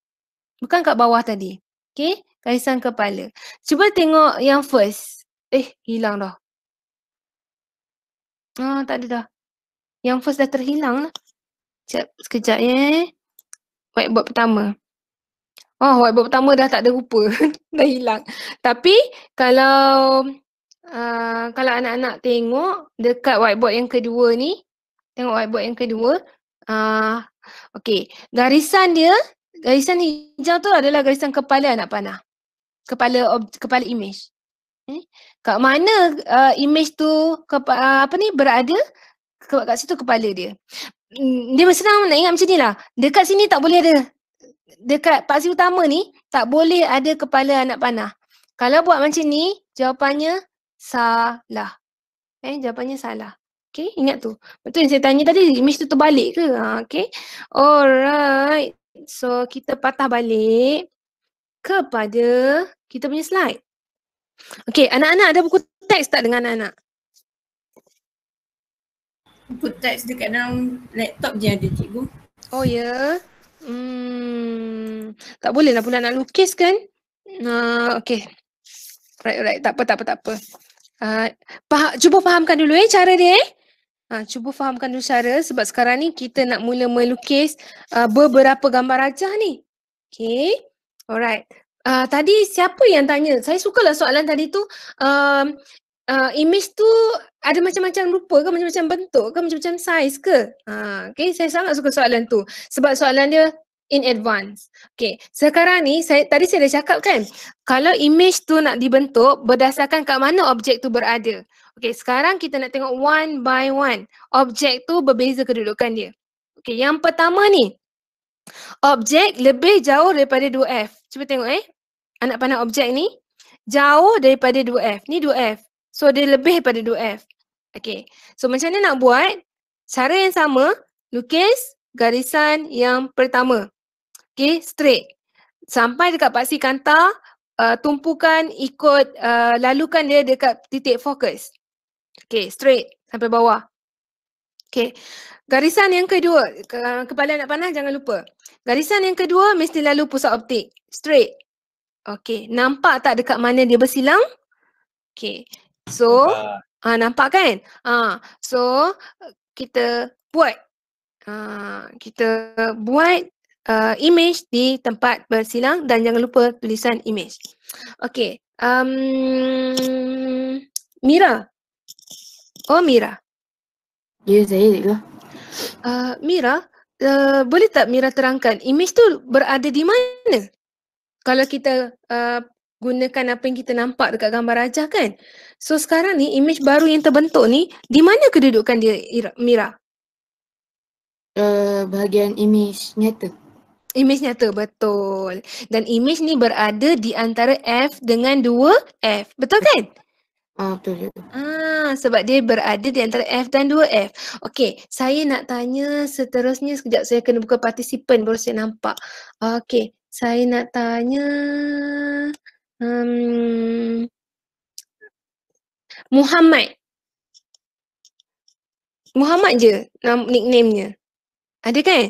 Bukan kat bawah tadi. Okay. Raisan kepala. Cuba tengok yang first. Eh, hilang dah. Ah, oh, tak ada dah. Yang first dah terhilang lah. Sekejap, sekejap ya. Eh. Whiteboard pertama. Oh, whiteboard pertama dah tak ada rupa. dah hilang. Tapi kalau uh, kalau anak-anak tengok dekat whiteboard yang kedua ni. Tengok whiteboard yang kedua. Uh, ah, okay, garisan dia. Garisan hijau tu adalah garisan kepala anak panah kepala ob, kepala image. Eh? Kat mana uh, image tu kepa, uh, apa ni berada? Ke, kat situ kepala dia. Mm, dia senang nak ingat macam ni lah. Dekat sini tak boleh ada. Dekat paksi utama ni tak boleh ada kepala anak panah. Kalau buat macam ni, jawapannya salah. Eh, jawapannya salah. Okay, ingat tu. Betul yang saya tanya tadi, image tu terbalik ke? Ha, okay. Alright. So, kita patah balik kepada kita punya slide. Okey, anak-anak ada buku teks tak dengan anak-anak? Buku teks dekat dalam laptop je ada cikgu. Oh ya. Yeah. Hmm. Tak boleh lah pula nak lukis kan? Ha, uh, okey. Right, right. Tak apa, tak apa, tak apa. Uh, ah, fah- cuba fahamkan dulu eh cara dia eh. Ha, cuba fahamkan dulu cara sebab sekarang ni kita nak mula melukis uh, beberapa gambar rajah ni. Okay. Alright. Uh, tadi siapa yang tanya? Saya sukalah soalan tadi tu. Um, uh, image tu ada macam-macam rupa ke? Macam-macam bentuk ke? Macam-macam size ke? Uh, okay, saya sangat suka soalan tu. Sebab soalan dia in advance. Okay, sekarang ni, saya, tadi saya dah cakap kan, kalau image tu nak dibentuk berdasarkan kat mana objek tu berada. Okay, sekarang kita nak tengok one by one. Objek tu berbeza kedudukan dia. Okay, yang pertama ni, Objek lebih jauh daripada 2F. Cuba tengok eh. Anak panah objek ni jauh daripada 2F. Ni 2F. So dia lebih daripada 2F. Okay. So macam mana nak buat? Cara yang sama, lukis garisan yang pertama. Okay, straight. Sampai dekat paksi kanta uh, tumpukan ikut, uh, lalukan dia dekat titik fokus. Okay, straight sampai bawah. Okay. Garisan yang kedua, ke kepala nak panah jangan lupa. Garisan yang kedua mesti lalu pusat optik. Straight. Okay. Nampak tak dekat mana dia bersilang? Okay. So, ah uh, nampak kan? Ah, so, kita buat. Uh, kita buat uh, image di tempat bersilang dan jangan lupa tulisan image. Okay. Um, Mira. Oh, Mira. Ya, yeah, saya juga. Uh, Mira, uh, boleh tak Mira terangkan imej tu berada di mana? Kalau kita uh, gunakan apa yang kita nampak dekat gambar raja kan. So sekarang ni image baru yang terbentuk ni di mana kedudukan dia Mira? Uh, bahagian image nyata. Image nyata betul. Dan image ni berada di antara F dengan dua F. Betul kan? Ah, betul juga. Ah, sebab dia berada di antara F dan 2F. Okey, saya nak tanya seterusnya sekejap saya kena buka participant baru saya nampak. Okey, saya nak tanya um, Muhammad. Muhammad je nama nicknamenya. Ada kan?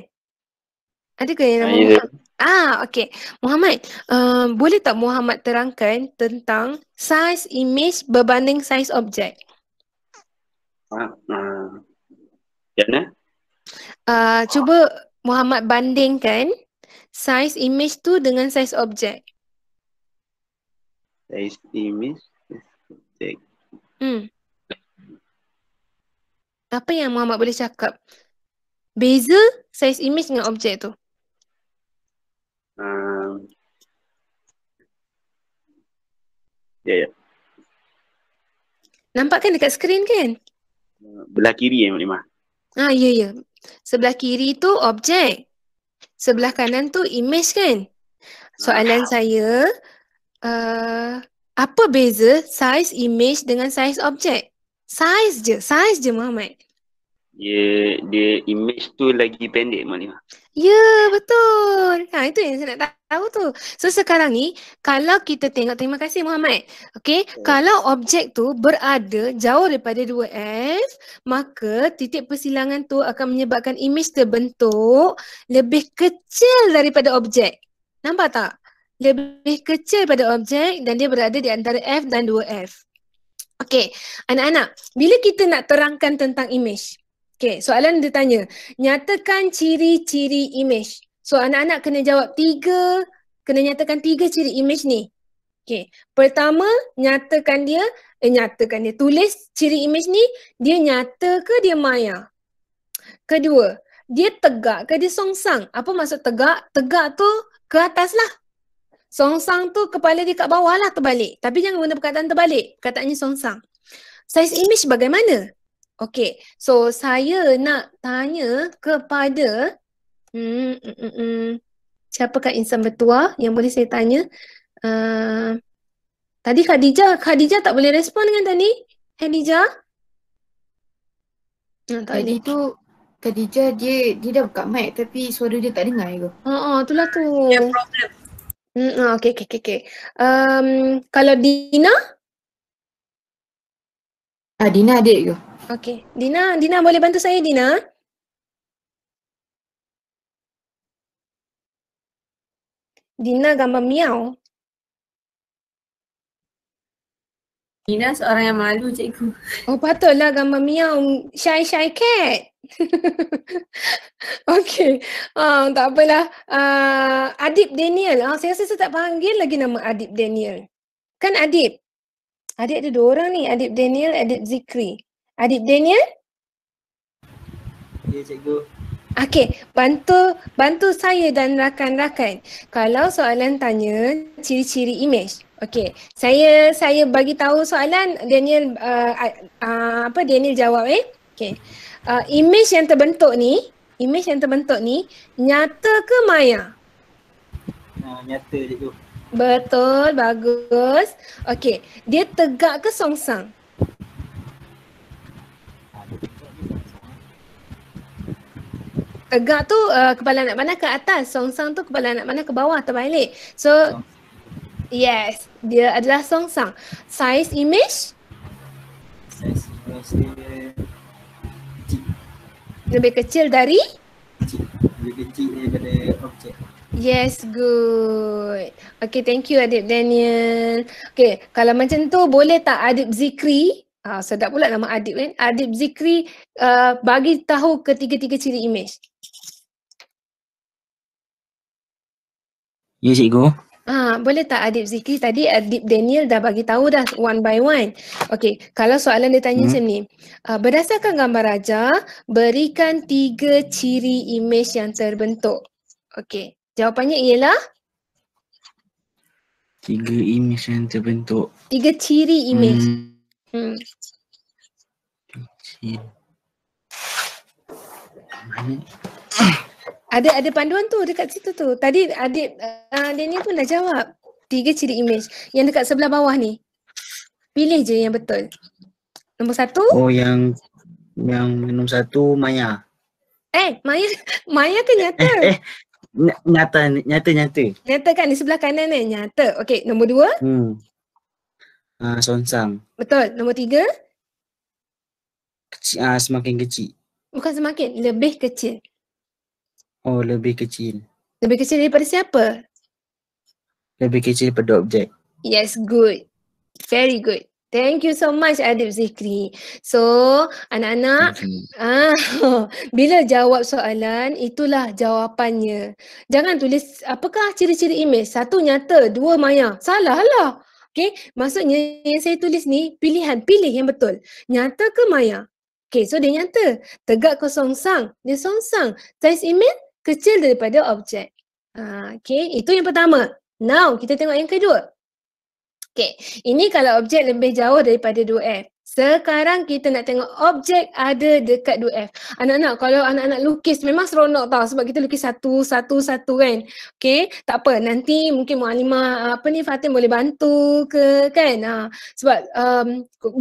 Ada ke yang nama Muhammad? Ah, okey Muhammad, uh, boleh tak Muhammad terangkan tentang size image berbanding size objek? Ah, uh, uh, uh, cuba Muhammad bandingkan size image tu dengan size objek. Size image, objek. Hmm. Apa yang Muhammad boleh cakap? Beza size image dengan objek tu? Ya, ya. Nampak kan dekat skrin kan? Belah kiri ya, Mak Limah. Ah, ya, ya. Sebelah kiri tu objek. Sebelah kanan tu image kan? Soalan ah. saya, uh, apa beza size image dengan size objek? Size je, size je Muhammad. Ya, dia image tu lagi pendek maknanya. Ya, betul. Ha, itu yang saya nak tahu tu. So sekarang ni, kalau kita tengok, terima kasih Muhammad. Okay, hmm. kalau objek tu berada jauh daripada 2F, maka titik persilangan tu akan menyebabkan image terbentuk lebih kecil daripada objek. Nampak tak? Lebih kecil daripada objek dan dia berada di antara F dan 2F. Okay, anak-anak, bila kita nak terangkan tentang image, Okay, soalan dia tanya, nyatakan ciri-ciri image. So anak-anak kena jawab tiga, kena nyatakan tiga ciri image ni. Okay, pertama nyatakan dia, eh nyatakan dia, tulis ciri image ni, dia nyata ke dia maya? Kedua, dia tegak ke dia songsang? Apa maksud tegak? Tegak tu ke atas lah. Songsang tu kepala dia kat bawah lah terbalik. Tapi jangan guna perkataan terbalik, katanya songsang. Saiz image bagaimana? Okay, so saya nak tanya kepada hmm, hmm, hmm, hmm. siapa Kak Insan Bertua yang boleh saya tanya. Uh, tadi Khadijah, Khadijah tak boleh respon dengan tadi? Khadijah? Tadi ini. tu Khadijah dia dia dah buka mic tapi suara dia tak dengar ke? Ya? Oh, oh, itulah tu. Yang problem. Hmm, hmm okay, okay, okay. Um, kalau Dina? Ah, Dina ada ke? Okey. Dina, Dina boleh bantu saya Dina? Dina gambar miau. Dina seorang yang malu cikgu. Oh patutlah gambar miau shy shy cat. okay, uh, ah, tak apalah. Uh, Adib Daniel, uh, saya rasa saya tak panggil lagi nama Adib Daniel. Kan Adib? Adib ada dua orang ni, Adib Daniel, Adib Zikri. Adik Daniel? Ya, cikgu. Okey, bantu bantu saya dan rakan-rakan. Kalau soalan tanya ciri-ciri image. Okey, saya saya bagi tahu soalan Daniel uh, uh, apa Daniel jawab eh. Okey. Uh, image yang terbentuk ni, image yang terbentuk ni nyata ke maya? Uh, nyata cikgu. Betul, bagus. Okey, dia tegak ke songsang? tegak tu uh, kepala anak mana ke atas, songsang tu kepala anak mana ke bawah atau terbalik. So, so yes, dia adalah songsang. Size image? Size Lebih kecil dari? objek. Yes, good. Okay, thank you Adib Daniel. Okay, kalau macam tu boleh tak Adib Zikri? Ah, sedap pula nama Adib kan. Adib Zikri uh, bagi tahu ketiga-tiga ciri image. Ya cikgu. Ah, boleh tak Adib Zikri tadi Adib Daniel dah bagi tahu dah one by one. Okey, kalau soalan dia tanya hmm. macam ni. Uh, berdasarkan gambar raja, berikan tiga ciri imej yang terbentuk. Okey, jawapannya ialah tiga imej yang terbentuk. Tiga ciri imej. Hmm. hmm. Ciri ada ada panduan tu dekat situ tu. Tadi adik uh, ni pun dah jawab. Tiga ciri image. Yang dekat sebelah bawah ni. Pilih je yang betul. Nombor satu. Oh yang yang nombor satu Maya. Eh Maya Maya ke nyata? Eh, eh nyata nyata nyata. Nyata kan di sebelah kanan ni nyata. Okey nombor dua. Hmm. Uh, sonsang. Betul. Nombor tiga. Kecil, ah semakin kecil. Bukan semakin, lebih kecil. Oh, lebih kecil. Lebih kecil daripada siapa? Lebih kecil daripada objek. Yes, good. Very good. Thank you so much Adib Zikri. So, anak-anak, ah, bila jawab soalan, itulah jawapannya. Jangan tulis apakah ciri-ciri imej. Satu nyata, dua maya. Salah lah. Okay, maksudnya yang saya tulis ni, pilihan. Pilih yang betul. Nyata ke maya? Okay, so dia nyata. Tegak ke songsang? Dia songsang. Size imej? kecil daripada objek. Uh, ah, okay, itu yang pertama. Now, kita tengok yang kedua. Okay, ini kalau objek lebih jauh daripada 2F. Sekarang kita nak tengok objek ada dekat 2F. Anak-anak, kalau anak-anak lukis memang seronok tau sebab kita lukis satu, satu, satu kan. Okay, tak apa. Nanti mungkin Mu'alima ah, apa ni Fatim boleh bantu ke kan. Ha. Sebab um,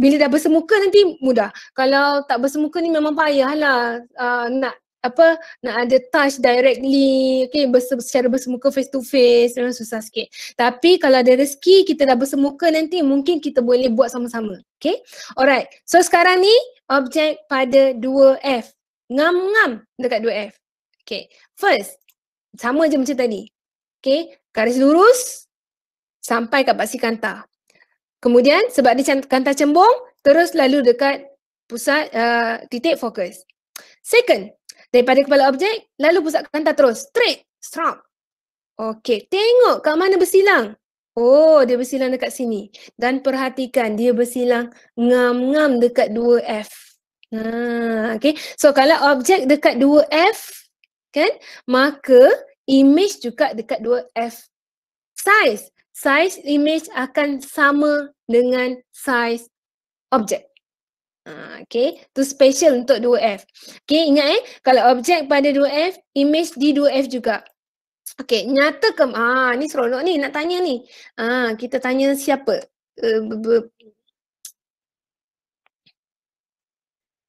bila dah bersemuka nanti mudah. Kalau tak bersemuka ni memang payahlah uh, nak apa nak ada touch directly okay berse- secara bersemuka face to face memang susah sikit tapi kalau ada rezeki kita dah bersemuka nanti mungkin kita boleh buat sama-sama okay alright so sekarang ni objek pada 2F ngam-ngam dekat 2F okay first sama je macam tadi okay garis lurus sampai kat baksi kanta kemudian sebab dia kanta cembung terus lalu dekat pusat uh, titik fokus second Daripada kepala objek, lalu pusat kanta terus. Straight. Strong. Okey, tengok kat mana bersilang. Oh, dia bersilang dekat sini. Dan perhatikan, dia bersilang ngam-ngam dekat 2F. Ha, okay. So, kalau objek dekat 2F, kan? Maka, image juga dekat 2F. Size. Size image akan sama dengan size objek. Ha, okay, tu special untuk 2F. Okay, ingat eh, kalau objek pada 2F, image di 2F juga. Okay, nyata ke, ah, ni seronok ni, nak tanya ni. Ah, kita tanya siapa? Uh,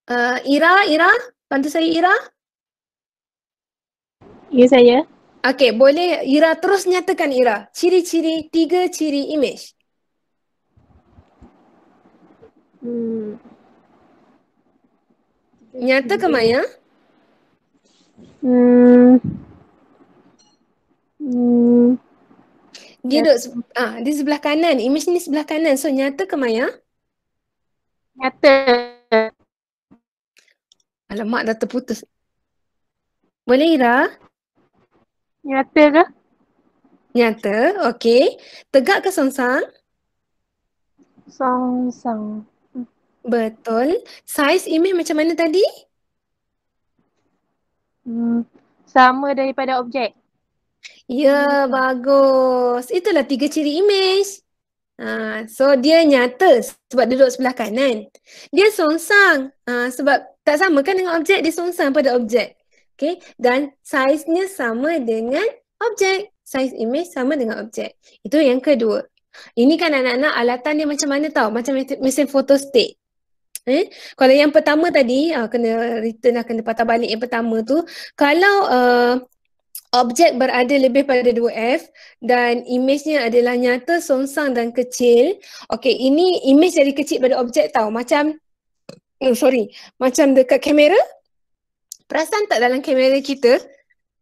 uh, Ira, Ira, bantu saya Ira. Ya, saya. Okay, boleh Ira terus nyatakan Ira. Ciri-ciri, tiga ciri image. Hmm, Nyata ke Maya? Hmm. Hmm. Dia duduk ah, di sebelah kanan. Image ni sebelah kanan. So nyata ke Maya? Nyata. Alamak dah terputus. Boleh Ira? Nyata ke? Nyata, okey. Tegak ke songsang? Songsang. -song. Betul. Saiz imej macam mana tadi? Hmm, sama daripada objek. Ya, hmm. bagus. Itulah tiga ciri imej. Ha, so dia nyata sebab duduk sebelah kanan. Dia songsang ha, sebab tak sama kan dengan objek, dia songsang pada objek. Okay, dan saiznya sama dengan objek. Saiz imej sama dengan objek. Itu yang kedua. Ini kan anak-anak alatan dia macam mana tau? Macam mesin fotostat. Eh? Kalau yang pertama tadi, uh, kena return lah, kena patah balik yang pertama tu. Kalau uh, objek berada lebih pada 2F dan imejnya adalah nyata, songsang dan kecil. Okay, ini imej dari kecil pada objek tau. Macam, oh, sorry, macam dekat kamera. Perasan tak dalam kamera kita,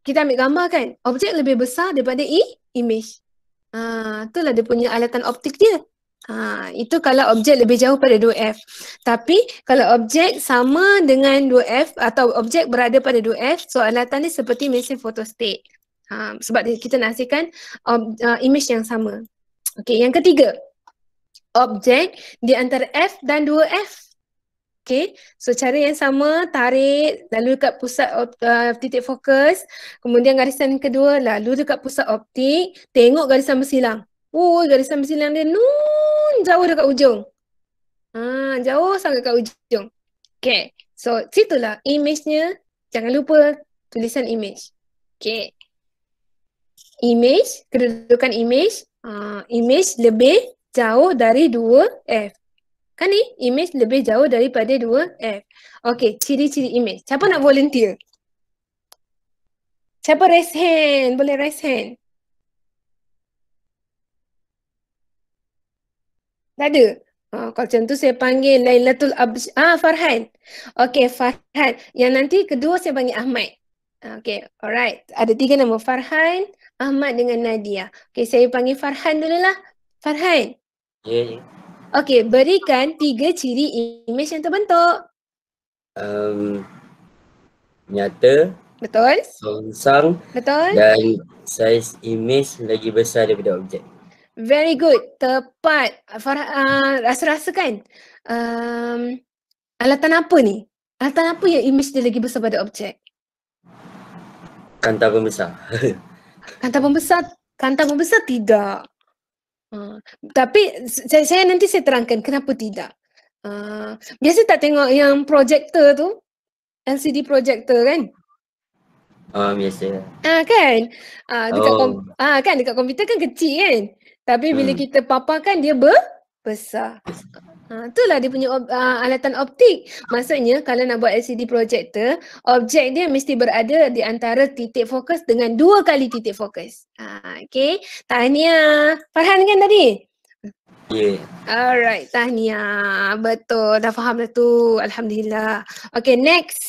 kita ambil gambar kan, objek lebih besar daripada i, image. Ah, itulah dia punya alatan optik dia. Ha, itu kalau objek lebih jauh pada 2F. Tapi kalau objek sama dengan 2F atau objek berada pada 2F, soalatan ni seperti mesin fotostat. Ha, sebab kita nak hasilkan ob, uh, image yang sama. Okey, yang ketiga. Objek di antara F dan 2F. Okey, so cara yang sama tarik lalu dekat pusat uh, titik fokus. Kemudian garisan kedua lalu dekat pusat optik. Tengok garisan bersilang. Oh, garisan bersilang dia nun jauh dekat ujung. Ha, jauh sangat dekat ujung. Okay. So, situlah image-nya. Jangan lupa tulisan image. Okay. Image, kedudukan image. Uh, image lebih jauh dari 2F. Kan ni? Image lebih jauh daripada 2F. Okay, ciri-ciri image. Siapa nak volunteer? Siapa raise hand? Boleh raise hand. Tak ada. Ha, kalau macam tu saya panggil Lailatul Abj ah Farhan. Okey Farhan. Yang nanti kedua saya panggil Ahmad. Ah, okey, alright. Ada tiga nama Farhan, Ahmad dengan Nadia. Okey, saya panggil Farhan dululah. Farhan. Ya. Yeah, yeah. Okey, berikan tiga ciri imej yang terbentuk. Um, nyata. Betul. Songsang. Betul. Dan saiz imej lagi besar daripada objek. Very good. Tepat. Farah, uh, rasa-rasa kan? Um, alatan apa ni? Alatan apa yang image dia lagi besar pada objek? Kanta pembesar. kanta pembesar? Kanta pembesar tidak. Uh, tapi saya, saya nanti saya terangkan kenapa tidak. Uh, biasa tak tengok yang projector tu? LCD projector kan? Ah uh, biasa. Ah uh, kan? Ah uh, oh. ah uh, kan dekat komputer kan kecil kan? Tapi bila hmm. kita kan dia ber besar. Ha, itulah dia punya uh, alatan optik. Maksudnya kalau nak buat LCD projector, objek dia mesti berada di antara titik fokus dengan dua kali titik fokus. Ha, okay. Tahniah. Farhan kan tadi? Yeah. Alright. Tahniah. Betul. Dah faham dah tu. Alhamdulillah. Okay. Next.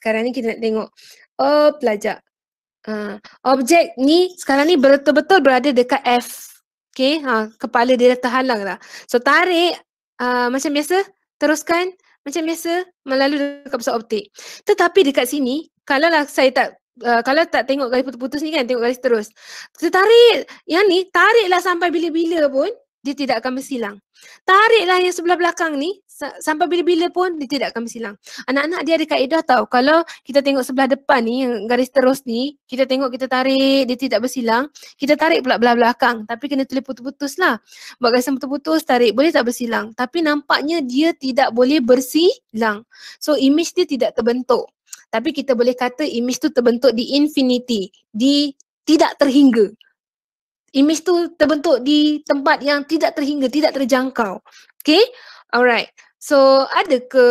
Sekarang ni kita nak tengok. Oh pelajar. Uh, objek ni sekarang ni betul-betul berada dekat F Okay, ha, kepala dia dah terhalang dah. So tarik uh, macam biasa, teruskan macam biasa melalui dekat pusat optik. Tetapi dekat sini, kalau lah saya tak uh, kalau tak tengok garis putus-putus ni kan, tengok garis terus. Tertarik yang ni, tariklah sampai bila-bila pun dia tidak akan bersilang. Tariklah yang sebelah belakang ni sampai bila-bila pun dia tidak akan silang. Anak-anak dia ada kaedah tau. Kalau kita tengok sebelah depan ni, garis terus ni, kita tengok kita tarik, dia tidak bersilang. Kita tarik pula belah belakang. Tapi kena tulis putus-putus lah. Buat garis putus-putus, tarik. Boleh tak bersilang. Tapi nampaknya dia tidak boleh bersilang. So, image dia tidak terbentuk. Tapi kita boleh kata image tu terbentuk di infinity. Di tidak terhingga. Image tu terbentuk di tempat yang tidak terhingga, tidak terjangkau. Okay? Alright. So, ada ke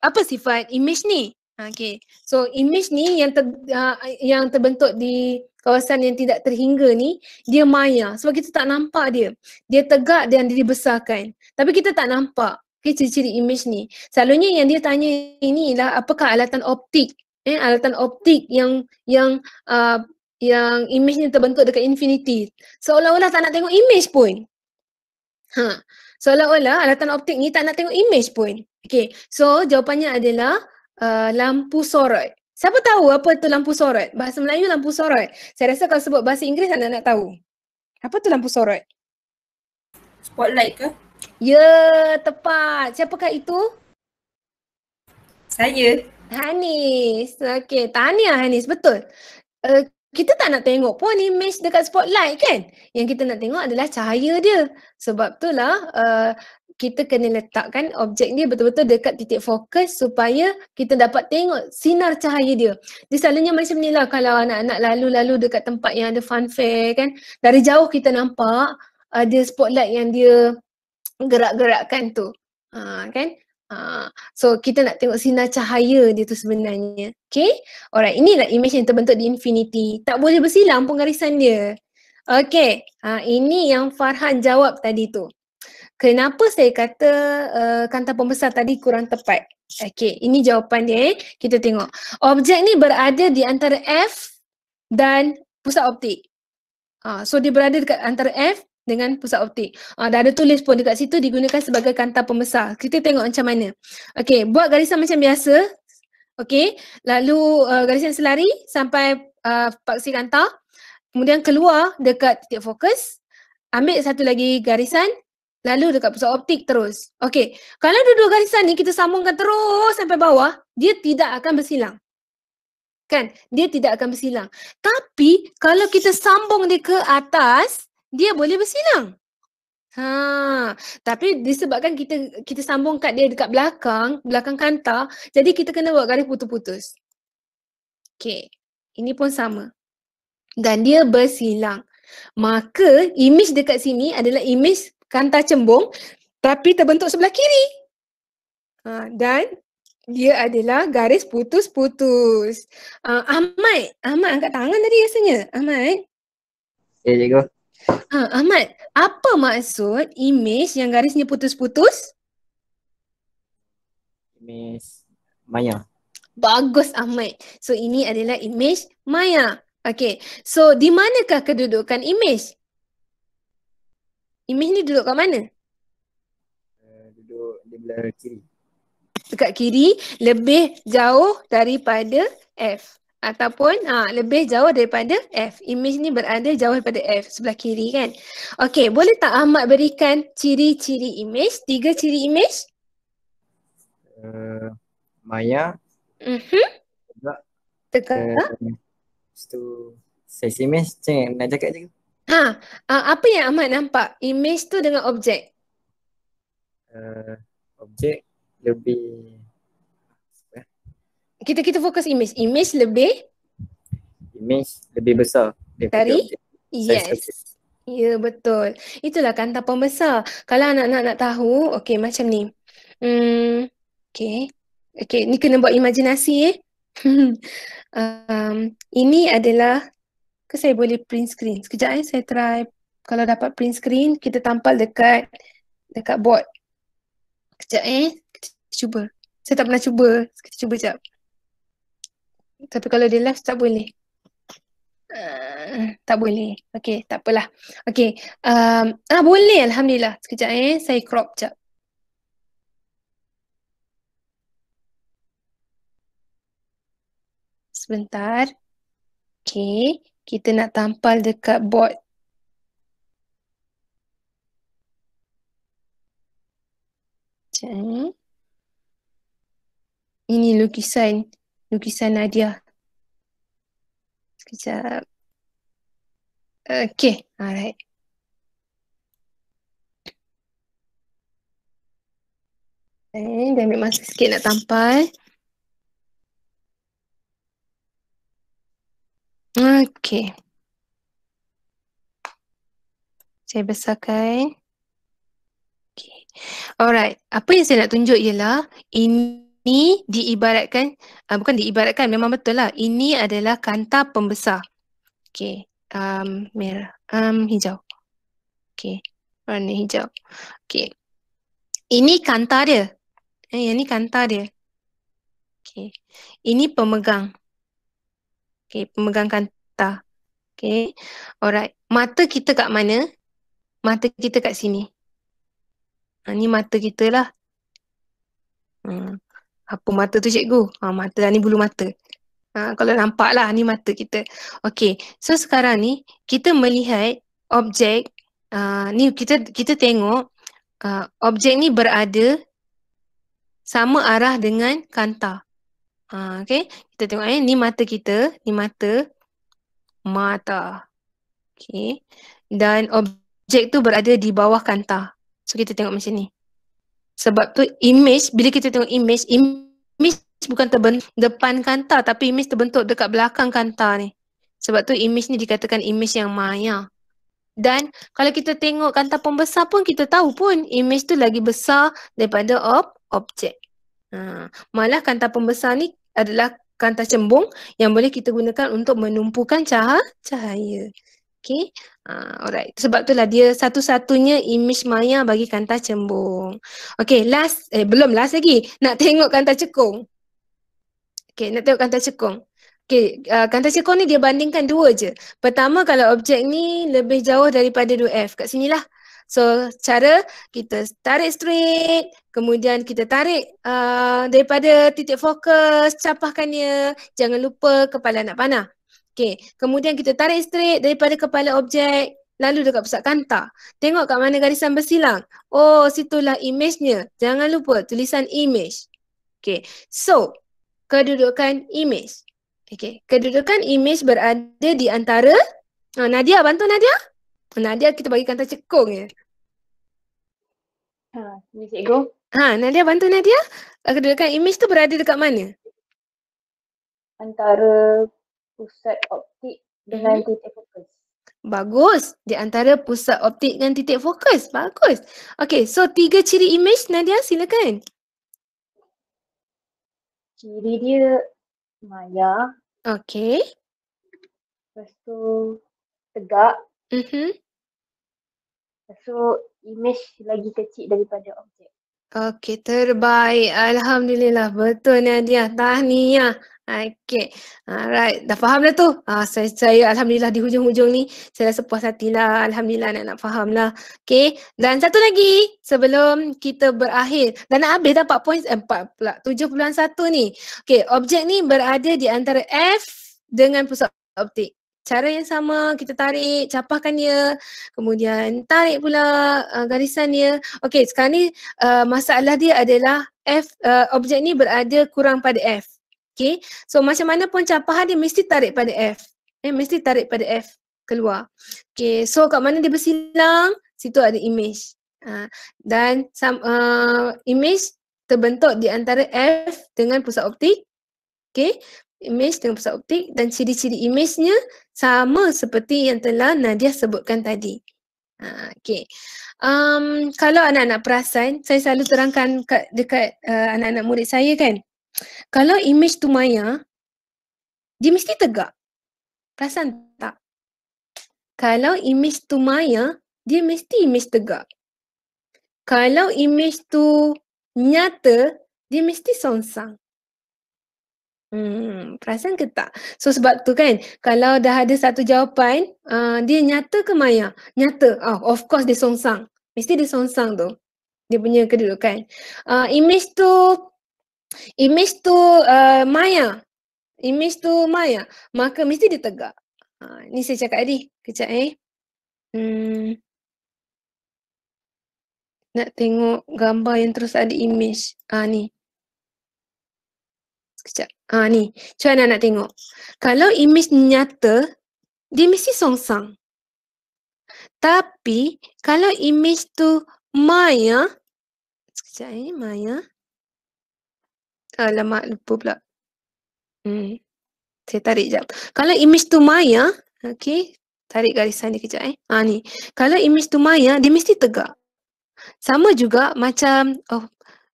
apa sifat image ni? Okay. So, image ni yang ter, uh, yang terbentuk di kawasan yang tidak terhingga ni, dia maya. Sebab kita tak nampak dia. Dia tegak dan dia dibesarkan. Tapi kita tak nampak okay, ciri-ciri image ni. Selalunya yang dia tanya ini ialah apakah alatan optik? Eh, alatan optik yang yang uh, yang image ni terbentuk dekat infinity. Seolah-olah tak nak tengok image pun. Ha. Huh seolah-olah alatan optik ni tak nak tengok image pun. Okay, so jawapannya adalah uh, lampu sorot. Siapa tahu apa tu lampu sorot? Bahasa Melayu lampu sorot. Saya rasa kalau sebut bahasa Inggeris anda nak tahu. Apa tu lampu sorot? Spotlight ke? Ya, tepat. Siapakah itu? Saya. Hanis. okay. tahniah Hanis. Betul. Okay. Eh, kita tak nak tengok pun image dekat spotlight kan. Yang kita nak tengok adalah cahaya dia. Sebab itulah uh, kita kena letakkan objek dia betul-betul dekat titik fokus supaya kita dapat tengok sinar cahaya dia. Dia selalunya macam ni lah kalau anak-anak lalu-lalu dekat tempat yang ada funfair kan. Dari jauh kita nampak ada spotlight yang dia gerak-gerakkan tu. Ha, kan? Uh, so kita nak tengok sinar cahaya dia tu sebenarnya. Okay. Alright, inilah image yang terbentuk di infinity. Tak boleh bersilang pun garisan dia. Okay. Uh, ini yang Farhan jawab tadi tu. Kenapa saya kata uh, kantar pembesar tadi kurang tepat? Okay, ini jawapan dia. Eh. Kita tengok. Objek ni berada di antara F dan pusat optik. Uh, so dia berada dekat antara F dengan pusat optik. Uh, dah ada tulis pun dekat situ digunakan sebagai kanta pembesar. Kita tengok macam mana. Okey, buat garisan macam biasa. Okey, lalu uh, garisan selari sampai uh, paksi kanta, Kemudian keluar dekat titik fokus. Ambil satu lagi garisan. Lalu dekat pusat optik terus. Okey, kalau dua-dua garisan ni kita sambungkan terus sampai bawah, dia tidak akan bersilang. Kan? Dia tidak akan bersilang. Tapi kalau kita sambung dia ke atas, dia boleh bersilang. Ha, tapi disebabkan kita kita sambung kat dia dekat belakang, belakang kanta, jadi kita kena buat garis putus-putus. Okay, ini pun sama. Dan dia bersilang. Maka image dekat sini adalah image kanta cembung tapi terbentuk sebelah kiri. Ha, dan dia adalah garis putus-putus. Uh, Ahmad, Ahmad angkat tangan tadi rasanya. Ahmad. Ya, yeah, cikgu. Ha, Ahmad, apa maksud imej yang garisnya putus-putus? Imej maya. Bagus Ahmad. So ini adalah imej maya. Okay, so di manakah kedudukan imej? Imej ni duduk kat mana? Uh, duduk di belakang kiri. Dekat kiri, lebih jauh daripada F ataupun uh, lebih jauh daripada F. Imej ni berada jauh daripada F sebelah kiri kan. Okey, boleh tak Ahmad berikan ciri-ciri imej? Tiga ciri imej? Uh, eh, maya. Mhm. Uh Tegak. Tegak. Uh, imej, cik nak cakap je. Ha, uh, apa yang Ahmad nampak? Image tu dengan objek? Uh, objek lebih kita kita fokus image. Image lebih image lebih besar dari eh, yes. Size. Ya betul. Itulah kan tanpa besar. Kalau anak-anak nak tahu, okay macam ni. Hmm, okay Okey, ni kena buat imajinasi eh. um, ini adalah ke saya boleh print screen. Sekejap eh saya try kalau dapat print screen kita tampal dekat dekat board. Sekejap eh. Kita cuba. Saya tak pernah cuba. Kita cuba sekejap. Tapi kalau dia live tak boleh. Uh, tak boleh. Okey, tak apalah. Okay. Um, ah, boleh. Alhamdulillah. Sekejap eh. Saya crop sekejap. Sebentar. Okey, Kita nak tampal dekat bot. Eh. Ini lukisan lukisan Nadia. Sekejap. Okay, alright. Eh, dia ambil masa sikit nak tampal. Okay. Saya besarkan. Okay. Alright, apa yang saya nak tunjuk ialah ini ini diibaratkan uh, bukan diibaratkan memang betul lah ini adalah kanta pembesar Okay, um merah um hijau Okay, warna hijau Okay, ini kanta dia eh yang kanta dia Okay, ini pemegang Okay, pemegang kanta Okay, alright mata kita kat mana mata kita kat sini Ini ah, mata kita lah hmm apa mata tu cikgu? Ha, mata lah ni bulu mata. Ha, kalau nampak lah ni mata kita. Okey, so sekarang ni kita melihat objek uh, ni kita kita tengok uh, objek ni berada sama arah dengan kanta. Ha, okay, kita tengok eh. ni mata kita, ni mata, mata. Okay, dan objek tu berada di bawah kanta. So kita tengok macam ni. Sebab tu image, bila kita tengok image, image bukan terbentuk depan kanta tapi image terbentuk dekat belakang kanta ni. Sebab tu image ni dikatakan image yang maya. Dan kalau kita tengok kanta pembesar pun kita tahu pun image tu lagi besar daripada ob objek. Ha. Malah kanta pembesar ni adalah kanta cembung yang boleh kita gunakan untuk menumpukan cahaya. cahaya. Okay. Uh, alright. Sebab itulah dia satu-satunya image maya bagi kanta cembung. Okay. Last. Eh, belum last lagi. Nak tengok kanta cekung. Okay. Nak tengok kanta cekung. Okay, uh, kanta cekung ni dia bandingkan dua je. Pertama kalau objek ni lebih jauh daripada 2F. Kat sini lah. So cara kita tarik straight, kemudian kita tarik uh, daripada titik fokus, capahkannya. Jangan lupa kepala nak panah. Okay, kemudian kita tarik straight daripada kepala objek lalu dekat pusat kanta. Tengok kat mana garisan bersilang. Oh, situlah imejnya. Jangan lupa tulisan image. Okay, so kedudukan image. Okay, kedudukan image berada di antara. Oh, Nadia, bantu Nadia. Nadia, kita bagi kanta cekung ya. Ha, ni cikgu. Ha, Nadia bantu Nadia. Kedudukan image tu berada dekat mana? Antara pusat optik dengan mm-hmm. titik fokus. Bagus. Di antara pusat optik dengan titik fokus. Bagus. Okay, so tiga ciri image Nadia silakan. Ciri dia maya. Okay. Lepas tu tegak. Mm-hmm. Lepas tu image lagi kecil daripada objek. Okay, terbaik. Alhamdulillah. Betul Nadia. Tahniah. Okay. Alright. Dah faham dah tu? Uh, saya, saya Alhamdulillah di hujung-hujung ni saya rasa puas hatilah. Alhamdulillah nak-nak faham lah. Okay. Dan satu lagi sebelum kita berakhir. Dah nak habis dah 4 points. Eh 4 pula. 7.1 ni. Okay. Objek ni berada di antara F dengan pusat optik. Cara yang sama kita tarik capahkan dia kemudian tarik pula uh, garisan dia. Okey sekarang ni uh, masalah dia adalah F uh, objek ni berada kurang pada F. Okay, so macam mana pun capahan dia mesti tarik pada F. Eh, mesti tarik pada F keluar. Okay, so kat mana dia bersilang, situ ada image. Uh, dan some, uh, image terbentuk di antara F dengan pusat optik. Okay, image dengan pusat optik dan ciri-ciri imagenya sama seperti yang telah Nadia sebutkan tadi. Uh, okay, um, kalau anak-anak perasan, saya selalu terangkan kat, dekat uh, anak-anak uh, murid saya kan, kalau image tu maya, dia mesti tegak. Perasan tak? Kalau image tu maya, dia mesti image tegak. Kalau image tu nyata, dia mesti sonsang. Hmm, perasan ke tak? So sebab tu kan, kalau dah ada satu jawapan, uh, dia nyata ke maya? Nyata. Oh, of course dia sonsang. Mesti dia sonsang tu. Dia punya kedudukan. Uh, ah, image tu image tu uh, maya image tu maya maka mesti dia tegak ha ni saya cakap tadi kejap eh hmm nak tengok gambar yang terus ada image ha ni kejap ha ni cuba nak nak tengok kalau image nyata dia mesti songsang tapi kalau image tu maya sekejap eh maya Alamak, ah, lupa pula. Hmm. Saya tarik jap. Kalau image tu maya, okay, tarik garisan ni kejap eh. Ha, ni. Kalau image tu maya, dia mesti tegak. Sama juga macam, oh,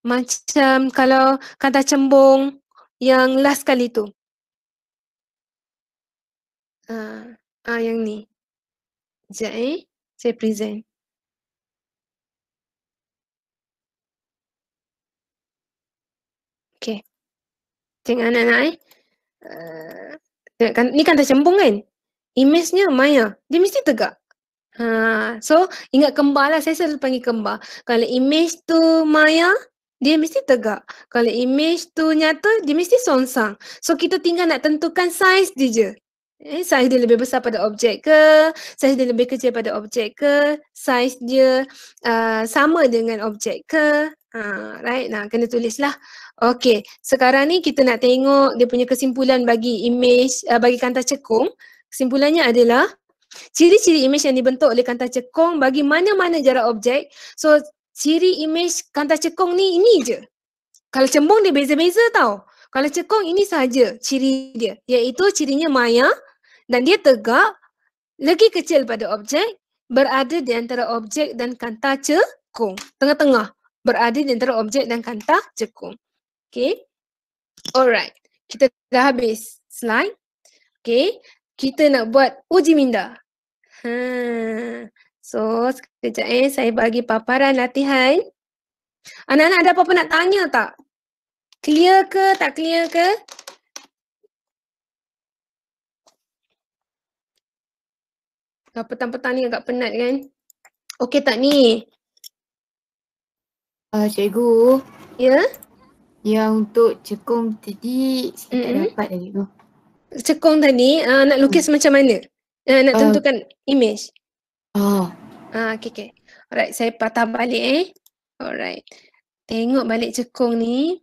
macam kalau kata cembung yang last kali tu. Ah, uh, ah uh, yang ni. jai, eh. Saya present. Okay. Tengok anak-anak eh. Uh, kan, ni kan tercembung kan? Imejnya maya. Dia mesti tegak. Ha, so ingat kembar lah. Saya selalu panggil kembar. Kalau imej tu maya, dia mesti tegak. Kalau imej tu nyata, dia mesti sonsang. So kita tinggal nak tentukan saiz dia je. Eh, saiz dia lebih besar pada objek ke? Saiz dia lebih kecil pada objek ke? Saiz dia uh, sama dengan objek ke? Ha, right, nak kena tulislah. Okay, sekarang ni kita nak tengok dia punya kesimpulan bagi image, uh, bagi kantar cekung. Kesimpulannya adalah ciri-ciri image yang dibentuk oleh kantar cekung bagi mana-mana jarak objek. So, ciri image kantar cekung ni ini je. Kalau cembung dia beza-beza tau. Kalau cekung ini saja ciri dia iaitu cirinya maya dan dia tegak, lagi kecil pada objek, berada di antara objek dan kantar cekung. Tengah-tengah berada di antara objek dan kanta cekung. Okay. Alright. Kita dah habis slide. Okay. Kita nak buat uji minda. Hmm. So, sekejap eh. Saya bagi paparan latihan. Anak-anak ada apa-apa nak tanya tak? Clear ke tak clear ke? Dah petang-petang ni agak penat kan? Okay tak ni? Uh, cikgu. Ya? Yeah? Yang untuk cekung tadi, saya mm-hmm. tak dapat lagi tu. Cekung tadi, uh, nak lukis mm. macam mana? Uh, nak ah. tentukan uh. image? Oh. Ah, ah okay, okay. Alright, saya patah balik eh. Alright. Tengok balik cekung ni.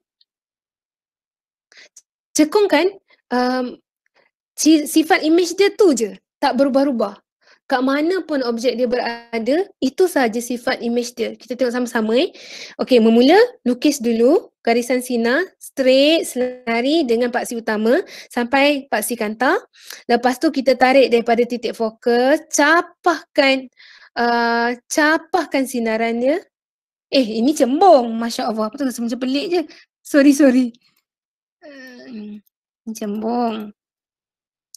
Cekung kan, um, sifat image dia tu je. Tak berubah-ubah kat mana pun objek dia berada, itu sahaja sifat image dia. Kita tengok sama-sama eh. Okey, memula lukis dulu garisan sinar straight selari dengan paksi utama sampai paksi kanta. Lepas tu kita tarik daripada titik fokus, capahkan uh, capahkan sinarannya. Eh, ini cembung. Masya Allah. Apa tu? Macam pelik je. Sorry, sorry. Uh, cembung.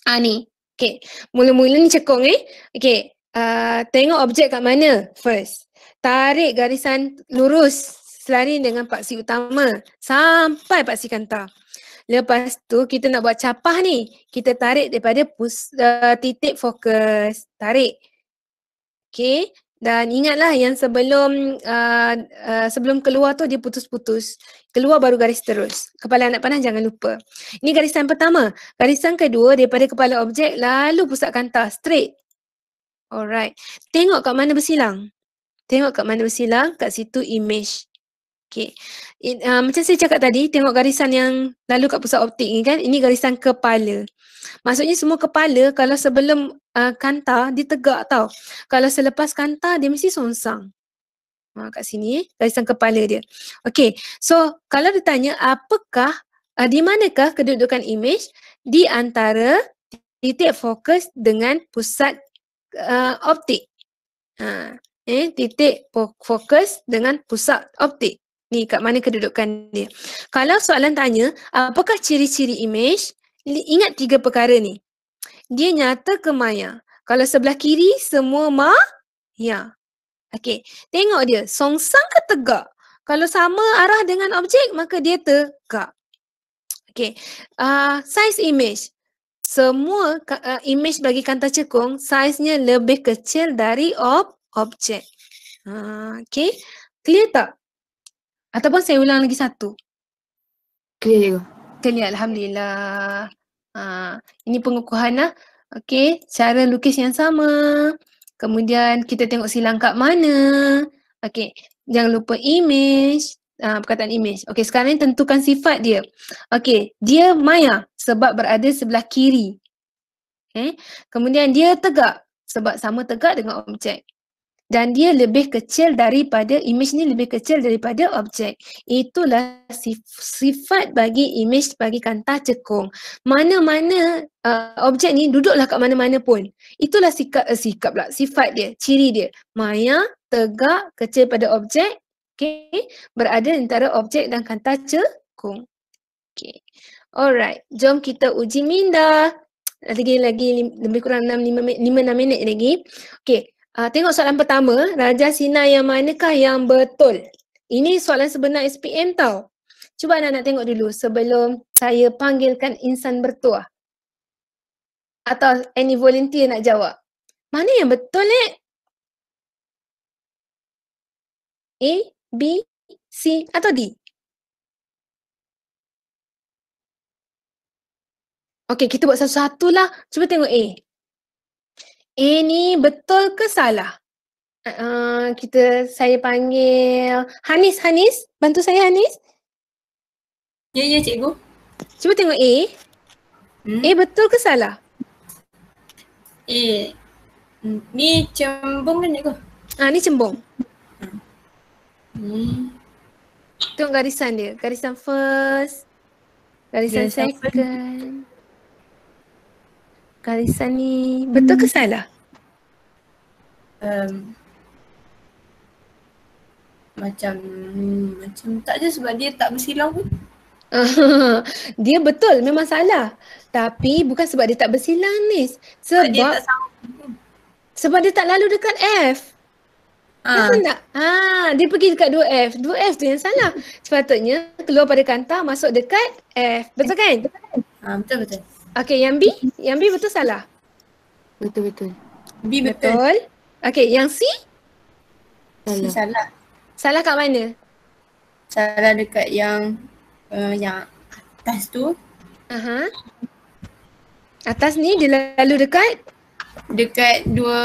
Ah ni, Okay, mula-mula ni cekong eh. Okay, uh, tengok objek kat mana first. Tarik garisan lurus selari dengan paksi utama sampai paksi kantar. Lepas tu kita nak buat capah ni. Kita tarik daripada pus, uh, titik fokus. Tarik. Okay, dan ingatlah yang sebelum uh, uh, sebelum keluar tu dia putus-putus. Keluar baru garis terus. Kepala anak panah jangan lupa. Ini garisan pertama. Garisan kedua daripada kepala objek lalu pusat kantar straight. Alright. Tengok kat mana bersilang. Tengok kat mana bersilang, kat situ image. Okay. In, uh, macam saya cakap tadi, tengok garisan yang lalu kat pusat optik ni kan. Ini garisan kepala. Maksudnya semua kepala kalau sebelum uh, kanta dia tegak tau. Kalau selepas kanta dia mesti sonsang. Ha, kat sini, garisan kepala dia. Okay, so kalau ditanya apakah, uh, di manakah kedudukan imej di antara titik fokus dengan pusat uh, optik. Ha, eh, titik fokus dengan pusat optik. Ni kat mana kedudukan dia. Kalau soalan tanya, apakah ciri-ciri imej? Ingat tiga perkara ni dia nyata ke maya. Kalau sebelah kiri semua ma ya. Okey, tengok dia songsang ke tegak. Kalau sama arah dengan objek maka dia tegak. Okey. Uh, size image. Semua uh, image bagi kanta cekung saiznya lebih kecil dari ob objek. Uh, Okey. Clear tak? Ataupun saya ulang lagi satu. Clear. Clear. Alhamdulillah. Ha, ini pengukuhan lah. Okey, cara lukis yang sama. Kemudian kita tengok silang kat mana. Okey, jangan lupa image. Ha, perkataan image. Okey, sekarang ni tentukan sifat dia. Okey, dia maya sebab berada sebelah kiri. Okay. Eh, kemudian dia tegak sebab sama tegak dengan objek dan dia lebih kecil daripada image ni lebih kecil daripada objek. Itulah sifat bagi image bagi kanta cekung. Mana-mana uh, objek ni duduklah kat mana-mana pun. Itulah sikap uh, sikap lah, sifat dia, ciri dia. Maya, tegak, kecil pada objek, okay, berada antara objek dan kanta cekung. Okay. Alright, jom kita uji minda. Lagi lagi lebih kurang 5 6 minit lagi. Okay, Uh, tengok soalan pertama, Raja Sina yang manakah yang betul? Ini soalan sebenar SPM tau. Cuba anak-anak tengok dulu sebelum saya panggilkan insan bertuah. Atau any volunteer nak jawab. Mana yang betul ni? A, B, C atau D? Okay, kita buat satu-satulah. Cuba tengok A. A eh, ni betul ke salah? Uh, uh, kita saya panggil Hanis Hanis bantu saya Hanis. Ya ya cikgu. Cuba tengok A. Hmm? A betul ke salah? A. Hmm, ni cembung kan cikgu? Ah uh, ni cembung. Hmm. Tengok garisan dia. Garisan first. Garisan, garisan second. First. Karisan ni betul ke hmm. salah? Um, macam macam tak je sebab dia tak bersilau pun. dia betul memang salah. Tapi bukan sebab dia tak bersilang ni. Sebab dia tak Sebab dia tak lalu dekat F. Ah. Ah, dia pergi dekat 2F. 2F tu yang salah. Sepatutnya keluar pada kantar masuk dekat F. Betul kan? Ah, betul betul. Okay, yang B? Yang B betul salah? Betul, betul. B betul. betul. Okay, yang C? Salah. C salah. Salah kat mana? Salah dekat yang uh, yang atas tu. Aha. Atas ni dia lalu dekat? Dekat dua,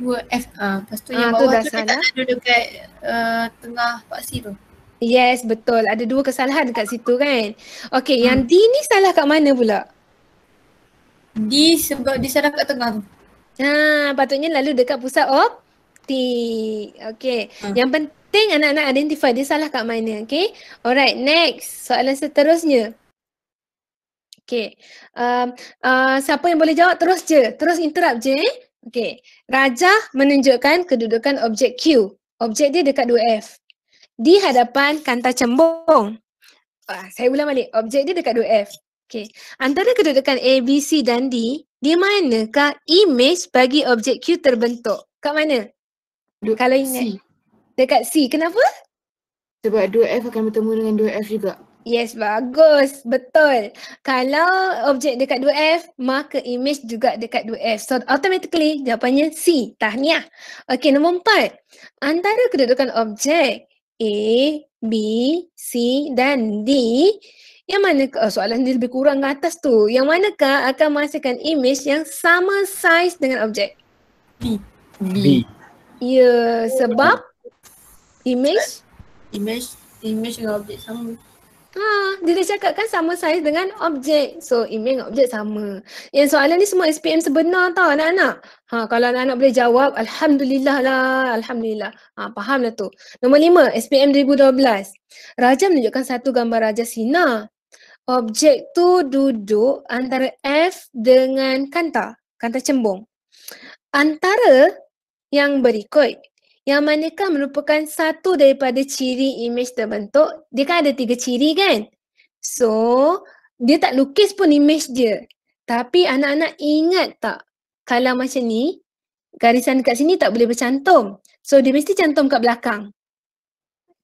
dua F. Uh, lepas tu uh, yang bawah tu, dah tu dia tak ada dekat uh, tengah paksi tu. Yes, betul. Ada dua kesalahan dekat situ kan. Okay, hmm. yang D ni salah kat mana pula? di sebab di syarikat tengah tu. Ha, patutnya lalu dekat pusat optik. Okey. Ha. Yang penting anak-anak identify dia salah kat mana. Okey. Alright, next. Soalan seterusnya. Okey. Um, uh, siapa yang boleh jawab terus je. Terus interrupt je. Eh? Okey. Raja menunjukkan kedudukan objek Q. Objek dia dekat 2F. Di hadapan kanta cembung. Uh, ah, saya ulang balik. Objek dia dekat 2F. Okay. Antara kedudukan A, B, C dan D, di manakah image bagi objek Q terbentuk? Kat mana? Duk Kalau ingat. C. Dekat C. Kenapa? Sebab dua F akan bertemu dengan dua F juga. Yes, bagus. Betul. Kalau objek dekat 2F, maka image juga dekat 2F. So, automatically jawapannya C. Tahniah. Okay, nombor empat. Antara kedudukan objek A, B, C dan D, yang mana eh, soalan ni lebih kurang ke atas tu. Yang mana manakah akan menghasilkan image yang sama size dengan objek? B. B. Ya, yeah, sebab image image image dengan objek sama. Ha, dia dah cakap kan sama saiz dengan objek. So image dengan objek sama. Yang soalan ni semua SPM sebenar tau anak-anak. Ha, kalau anak-anak boleh jawab alhamdulillah lah, alhamdulillah. Ha, fahamlah tu. Nombor lima, SPM 2012. Raja menunjukkan satu gambar Raja Sina objek tu duduk antara F dengan kanta, kanta cembung. Antara yang berikut, yang manakah merupakan satu daripada ciri imej terbentuk, dia kan ada tiga ciri kan? So, dia tak lukis pun imej dia. Tapi anak-anak ingat tak kalau macam ni, garisan dekat sini tak boleh bercantum. So, dia mesti cantum kat belakang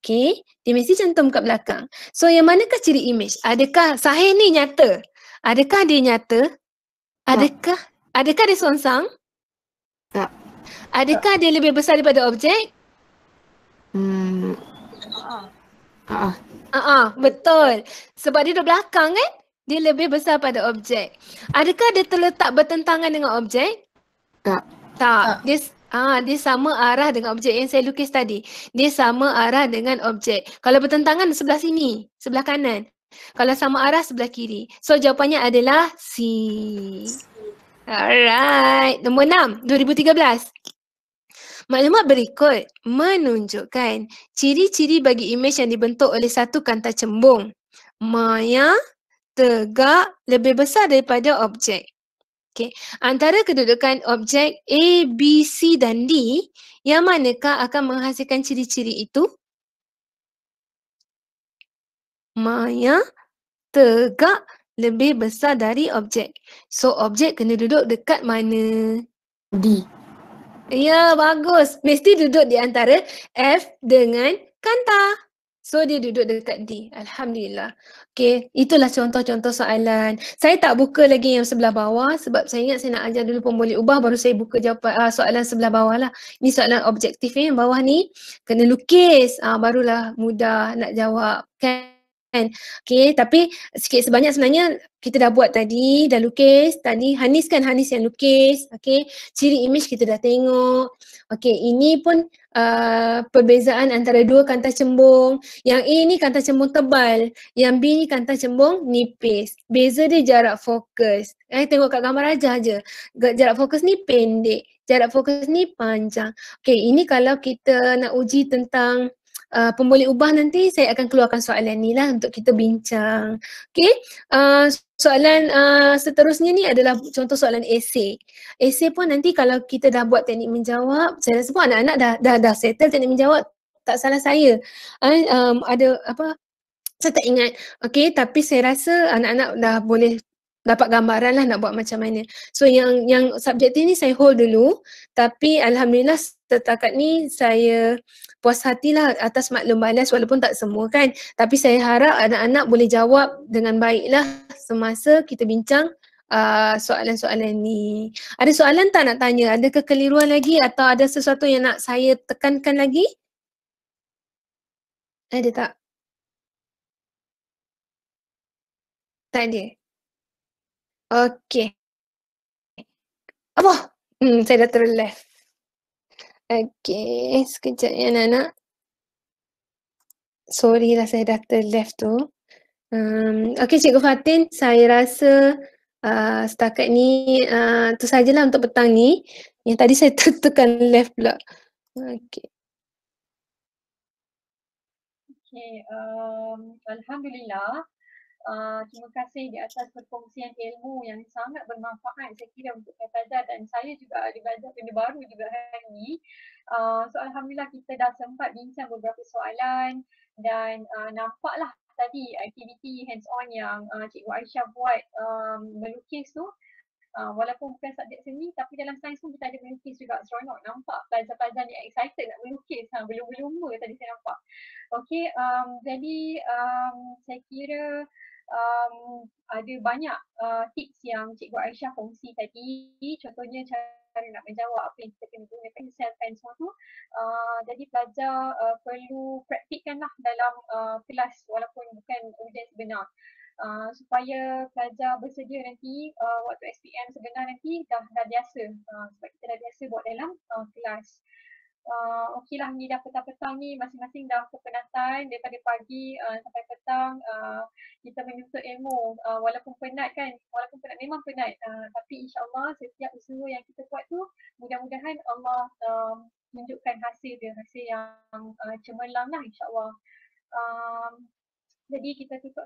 okay, dia mesti cantum kat belakang. So yang manakah ciri image? Adakah sahih ni nyata? Adakah dia nyata? Adakah tak. adakah dia sonsang? Tak. Adakah tak. dia lebih besar daripada objek? Hmm. Ah ah. Ah, ah. ah. ah, betul. Sebab dia duduk belakang kan? Dia lebih besar pada objek. Adakah dia terletak bertentangan dengan objek? Tak. Tak. tak. Dia Ah, ha, dia sama arah dengan objek yang saya lukis tadi. Dia sama arah dengan objek. Kalau bertentangan sebelah sini, sebelah kanan. Kalau sama arah sebelah kiri. So jawapannya adalah C. Alright, nombor 6, 2013. Maklumat berikut menunjukkan ciri-ciri bagi imej yang dibentuk oleh satu kanta cembung. Maya tegak lebih besar daripada objek. Okay. Antara kedudukan objek A, B, C dan D, yang manakah akan menghasilkan ciri-ciri itu? Maya tegak lebih besar dari objek. So, objek kena duduk dekat mana? D. Ya, bagus. Mesti duduk di antara F dengan kanta. So dia duduk dekat D. Alhamdulillah. Okay. Itulah contoh-contoh soalan. Saya tak buka lagi yang sebelah bawah sebab saya ingat saya nak ajar dulu pun boleh ubah baru saya buka jawapan uh, soalan sebelah bawah lah. Ni soalan objektif ni yang bawah ni kena lukis uh, barulah mudah nak jawab. Kan? kan. Okay, tapi sikit sebanyak sebenarnya kita dah buat tadi, dah lukis. Tadi Hanis kan Hanis yang lukis. Okay, ciri image kita dah tengok. Okay, ini pun uh, perbezaan antara dua kanta cembung. Yang A ni kanta cembung tebal. Yang B ni kanta cembung nipis. Beza dia jarak fokus. Eh, tengok kat gambar aja aja. Jarak fokus ni pendek. Jarak fokus ni panjang. Okay, ini kalau kita nak uji tentang uh, ah, pemboleh ubah nanti saya akan keluarkan soalan ni lah untuk kita bincang. Okay, uh, ah, soalan uh, seterusnya ni adalah contoh soalan esay. Esay pun nanti kalau kita dah buat teknik menjawab, saya rasa pun anak-anak dah, dah, dah settle teknik menjawab, tak salah saya. Uh, um, ada apa, saya tak ingat. Okay, tapi saya rasa anak-anak dah boleh dapat gambaran lah nak buat macam mana. So yang yang subjektif ni saya hold dulu tapi Alhamdulillah setakat ni saya puas hatilah atas maklum balas walaupun tak semua kan. Tapi saya harap anak-anak boleh jawab dengan baiklah semasa kita bincang uh, soalan-soalan ni. Ada soalan tak nak tanya? Ada kekeliruan lagi atau ada sesuatu yang nak saya tekankan lagi? Ada tak? Tak ada. Okey. Apa? Hmm, saya dah terlef. Okey, sekejap ya Nana. Sorry lah saya dah terlef tu. Um, Okey Cikgu Fatin, saya rasa uh, setakat ni uh, tu sajalah untuk petang ni. Yang tadi saya tertekan left pula. Okey. Okay, um, Alhamdulillah, Ah, terima kasih di atas perkongsian ilmu yang sangat bermanfaat saya kira untuk Kaitazah dan saya juga ada belajar benda baru juga hari ini. Uh, ah, so Alhamdulillah kita dah sempat bincang beberapa soalan dan uh, nampaklah tadi aktiviti hands-on yang uh, Cikgu Aisyah buat um, melukis tu Uh, walaupun bukan subjek seni tapi dalam sains pun kita ada melukis juga seronok nampak pelajar-pelajar ni excited nak melukis ha, belum belum tadi saya nampak okey um, jadi um, saya kira um, ada banyak uh, tips yang Cikgu Aisyah kongsi tadi. Contohnya cara nak menjawab apa yang kita kena gunakan self and semua tu. Uh, jadi pelajar uh, perlu lah dalam uh, kelas walaupun bukan ujian sebenar. Uh, supaya pelajar bersedia nanti uh, waktu SPM sebenar nanti dah dah biasa uh, sebab kita dah biasa buat dalam uh, kelas. Uh, uh, okey lah ni dah petang-petang ni masing-masing dah kepenatan daripada pagi uh, sampai petang uh, kita menuntut ilmu uh, walaupun penat kan walaupun penat memang penat uh, tapi insyaAllah setiap usaha yang kita buat tu mudah-mudahan Allah um, tunjukkan hasil dia hasil yang uh, cemerlang lah insyaAllah um, jadi kita tutup